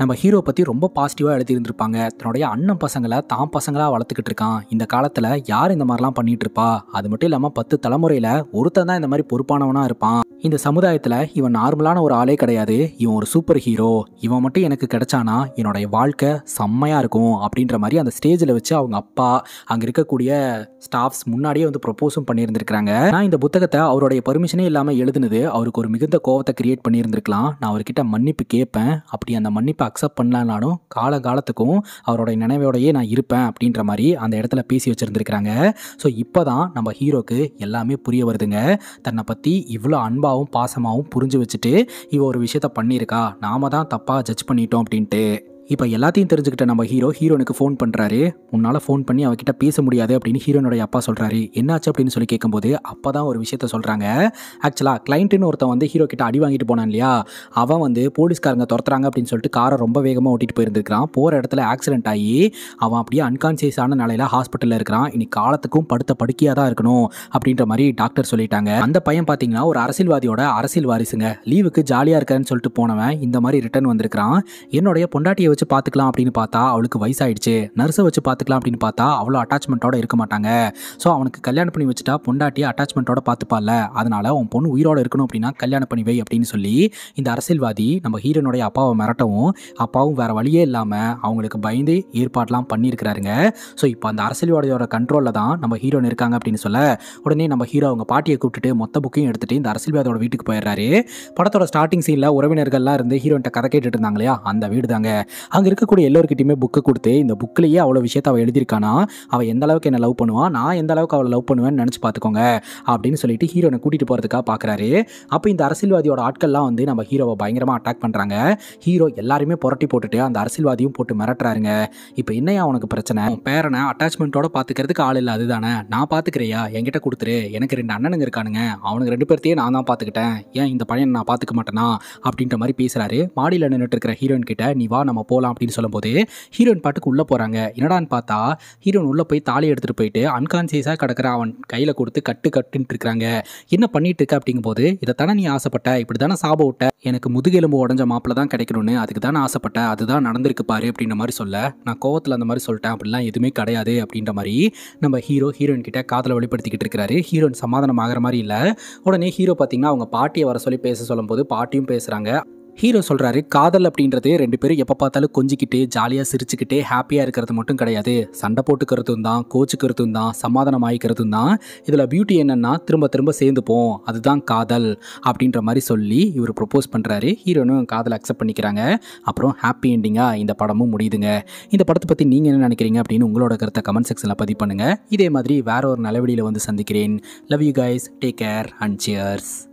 நம்ம ஹீரோ பற்றி ரொம்ப பாசிட்டிவாக எழுதியிருந்திருப்பாங்க தன்னுடைய அண்ணன் பசங்களை தான் பசங்களாக வளர்த்துக்கிட்டு இருக்கான் இந்த காலத்தில் யார் இந்த மாதிரிலாம் பண்ணிட்டு இருப்பா அது மட்டும் இல்லாமல் பத்து தலைமுறையில் ஒருத்தன் தான் இந்த மாதிரி பொறுப்பானவனாக இருப்பான் இந்த சமுதாயத்தில் இவன் நார்மலான ஒரு ஆளே கிடையாது இவன் ஒரு சூப்பர் ஹீரோ இவன் மட்டும் எனக்கு கிடைச்சானா என்னுடைய வாழ்க்கை செம்மையாக இருக்கும் அப்படின்ற மாதிரி அந்த ஸ்டேஜில் வச்சு அவங்க அப்பா அங்கே இருக்கக்கூடிய ஸ்டாஃப்ஸ் முன்னாடியே வந்து ப்ரொப்போஸும் பண்ணியிருந்திருக்காங்க நான் இந்த புத்தகத்தை அவருடைய பர்மிஷனே இல்லாமல் எழுதுனது அவருக்கு ஒரு மிகுந்த கோவத்தை கிரியேட் பண்ணியிருந்திருக்கலாம் நான் அவர்கிட்ட மன்னிப்பு கேட்பேன் அப்படி அந்த மன்னிப்பை அக்செப்ட் பண்ணலனாலும் கால காலத்துக்கும் அவரோட நினைவோடையே நான் இருப்பேன் அப்படின்ற மாதிரி அந்த இடத்துல பேசி வச்சுருந்துருக்கிறாங்க ஸோ இப்போ தான் நம்ம ஹீரோக்கு எல்லாமே புரிய வருதுங்க தன்னை பற்றி இவ்வளோ அன்பாகவும் பாசமாகவும் புரிஞ்சு வச்சுட்டு இவ ஒரு விஷயத்த பண்ணியிருக்கா நாம தான் தப்பாக ஜட்ஜ் பண்ணிட்டோம் அப்படின்ட்டு இப்போ எல்லாத்தையும் தெரிஞ்சுக்கிட்ட நம்ம ஹீரோ ஹீரோனுக்கு ஃபோன் பண்ணுறாரு உன்னால் ஃபோன் பண்ணி அவகிட்ட பேச முடியாது அப்படின்னு ஹீரோனுடைய அப்பா சொல்கிறாரு என்னாச்சு அப்படின்னு சொல்லி கேட்கும்போது அப்போ தான் ஒரு விஷயத்த சொல்கிறாங்க ஆக்சுவலாக கிளைண்ட்டுன்னு ஒருத்தன் வந்து ஹீரோ கிட்ட அடி வாங்கிட்டு போனான் இல்லையா அவன் வந்து போலீஸ்காரங்க துரத்துறாங்க அப்படின்னு சொல்லிட்டு காரை ரொம்ப வேகமாக ஓட்டிட்டு போயிருந்துருக்கான் போகிற இடத்துல ஆக்சிடென்ட் ஆகி அவன் அப்படியே அன்கான்சியஸான நிலையில் ஹாஸ்பிட்டலில் இருக்கிறான் இனி காலத்துக்கும் படுத்த படுக்கையாக தான் இருக்கணும் அப்படின்ற மாதிரி டாக்டர் சொல்லிட்டாங்க அந்த பையன் பார்த்தீங்கன்னா ஒரு அரசியல்வாதியோட அரசியல் வாரிசுங்க லீவுக்கு ஜாலியாக இருக்காருன்னு சொல்லிட்டு போனவன் இந்த மாதிரி ரிட்டர்ன் வந்திருக்கிறான் என்னுடைய பொண்டாட்டியை வச்சு பார்த்துக்கலாம் அப்படின்னு பார்த்தா அவளுக்கு வயசாயிடுச்சு நர்ஸை வச்சு பார்த்துக்கலாம் அப்படின்னு பார்த்தா அவ்வளோ அட்டாச்மெண்ட்டோட இருக்க மாட்டாங்க ஸோ அவனுக்கு கல்யாணம் பண்ணி வச்சுட்டா பொண்டாட்டி அட்டாச்மெண்ட்டோட பார்த்துப்பாள்ல அதனால் உன் பொண்ணு உயிரோடு இருக்கணும் அப்படின்னா கல்யாணம் பண்ணி வை அப்படின்னு சொல்லி இந்த அரசியல்வாதி நம்ம ஹீரோனுடைய அப்பாவை மிரட்டவும் அப்பாவும் வேறு வழியே இல்லாமல் அவங்களுக்கு பயந்து ஏற்பாடெலாம் பண்ணியிருக்கிறாருங்க ஸோ இப்போ அந்த அரசியல்வாதியோட கண்ட்ரோலில் தான் நம்ம ஹீரோன் இருக்காங்க அப்படின்னு சொல்ல உடனே நம்ம ஹீரோ அவங்க பாட்டியை கூப்பிட்டுட்டு மொத்த புக்கையும் எடுத்துகிட்டு இந்த அரசியல்வாதியோட வீட்டுக்கு போயிடுறாரு படத்தோட ஸ்டார்டிங் சீனில் உறவினர்கள்லாம் இருந்து ஹீரோன்ட்ட கதை கேட்டுட்டு இருந்தாங்க இல்லையா அந்த வீடு தாங்க அங்கே இருக்கக்கூடிய எல்லோருக்கிட்டையுமே புக்கை கொடுத்து இந்த புக்கிலேயே அவ்வளோ விஷயத்தை அவள் எழுதியிருக்கானா அவள் எந்த அளவுக்கு என்ன லவ் பண்ணுவான் நான் எந்த அளவுக்கு அவளை லவ் பண்ணுவேன்னு நினச்சி பார்த்துக்கோங்க அப்படின்னு சொல்லிட்டு ஹீரோனை கூட்டிகிட்டு போகிறதுக்காக பார்க்குறாரு அப்போ இந்த அரசியல்வாதியோட ஆட்கள்லாம் வந்து நம்ம ஹீரோவை பயங்கரமாக அட்டாக் பண்ணுறாங்க ஹீரோ எல்லாருமே புரட்டி போட்டுட்டு அந்த அரசியல்வாதியும் போட்டு மிரட்டுறாருங்க இப்போ என்னையா அவனுக்கு பிரச்சனை பேரனை அட்டாச்மெண்ட்டோட பார்த்துக்கிறதுக்கு ஆள் இல்லை அதுதானே நான் பார்த்துக்கிறையா என்கிட்ட கொடுத்துரு எனக்கு ரெண்டு அண்ணனுங்க இருக்கானுங்க அவனுக்கு ரெண்டு பேர்த்தையும் நான் தான் பார்த்துக்கிட்டேன் ஏன் இந்த பையனை நான் பார்த்துக்க மாட்டேனா அப்படின்ற மாதிரி பேசுகிறாரு மாடியில் நின்றுட்டு இருக்கிற ஹீரோயின் கிட்ட நீ வா நம்ம போ போகலாம் அப்படின்னு சொல்லும்போது ஹீரோயின் பாட்டுக்கு உள்ளே போகிறாங்க என்னடான்னு பார்த்தா ஹீரோயின் உள்ளே போய் தாலி எடுத்துகிட்டு போயிட்டு அன்கான்சியஸாக கிடக்கிற அவன் கையில் கொடுத்து கட்டு கட்டுன்ட்டு இருக்கிறாங்க என்ன பண்ணிட்டு இருக்க அப்படிங்கும்போது இதை தானே நீ ஆசைப்பட்ட இப்படி தானே சாப விட்ட எனக்கு முதுகெலும்பு உடஞ்ச மாப்பிள்ள தான் கிடைக்கணும்னு அதுக்கு தானே ஆசைப்பட்ட அதுதான் நடந்திருக்கு பாரு அப்படின்ற மாதிரி சொல்ல நான் கோவத்தில் அந்த மாதிரி சொல்லிட்டேன் அப்படிலாம் எதுவுமே கிடையாது அப்படின்ற மாதிரி நம்ம ஹீரோ ஹீரோயின் கிட்ட காதலை வெளிப்படுத்திக்கிட்டு இருக்கிறாரு ஹீரோயின் சமாதானம் ஆகிற மாதிரி இல்லை உடனே ஹீரோ பார்த்தீங்கன்னா அவங்க பாட்டியை வர சொல்லி பேச சொல்லும்போது பாட்டியும் பேசுகிறாங்க ஹீரோ சொல்கிறாரு காதல் அப்படின்றது ரெண்டு பேரும் எப்போ பார்த்தாலும் கொஞ்சிக்கிட்டு ஜாலியாக சிரிச்சுக்கிட்டே ஹாப்பியாக இருக்கிறது மட்டும் கிடையாது சண்டை போட்டுக்கிறதும் தான் கோச்சிக்கிறதும் தான் சமாதானம் ஆகிக்கிறதும் தான் இதில் பியூட்டி என்னென்னா திரும்ப திரும்ப சேர்ந்துப்போம் அதுதான் காதல் அப்படின்ற மாதிரி சொல்லி இவர் ப்ரொப்போஸ் பண்ணுறாரு ஹீரோனும் காதல் அக்செப்ட் பண்ணிக்கிறாங்க அப்புறம் ஹாப்பி எண்டிங்காக இந்த படமும் முடியுதுங்க இந்த படத்தை பற்றி நீங்கள் என்ன நினைக்கிறீங்க அப்படின்னு உங்களோட கருத்தை கமெண்ட் செக்ஷனில் பதிவு பண்ணுங்கள் இதே மாதிரி வேற ஒரு நலவடியில் வந்து சந்திக்கிறேன் love you guys take care and cheers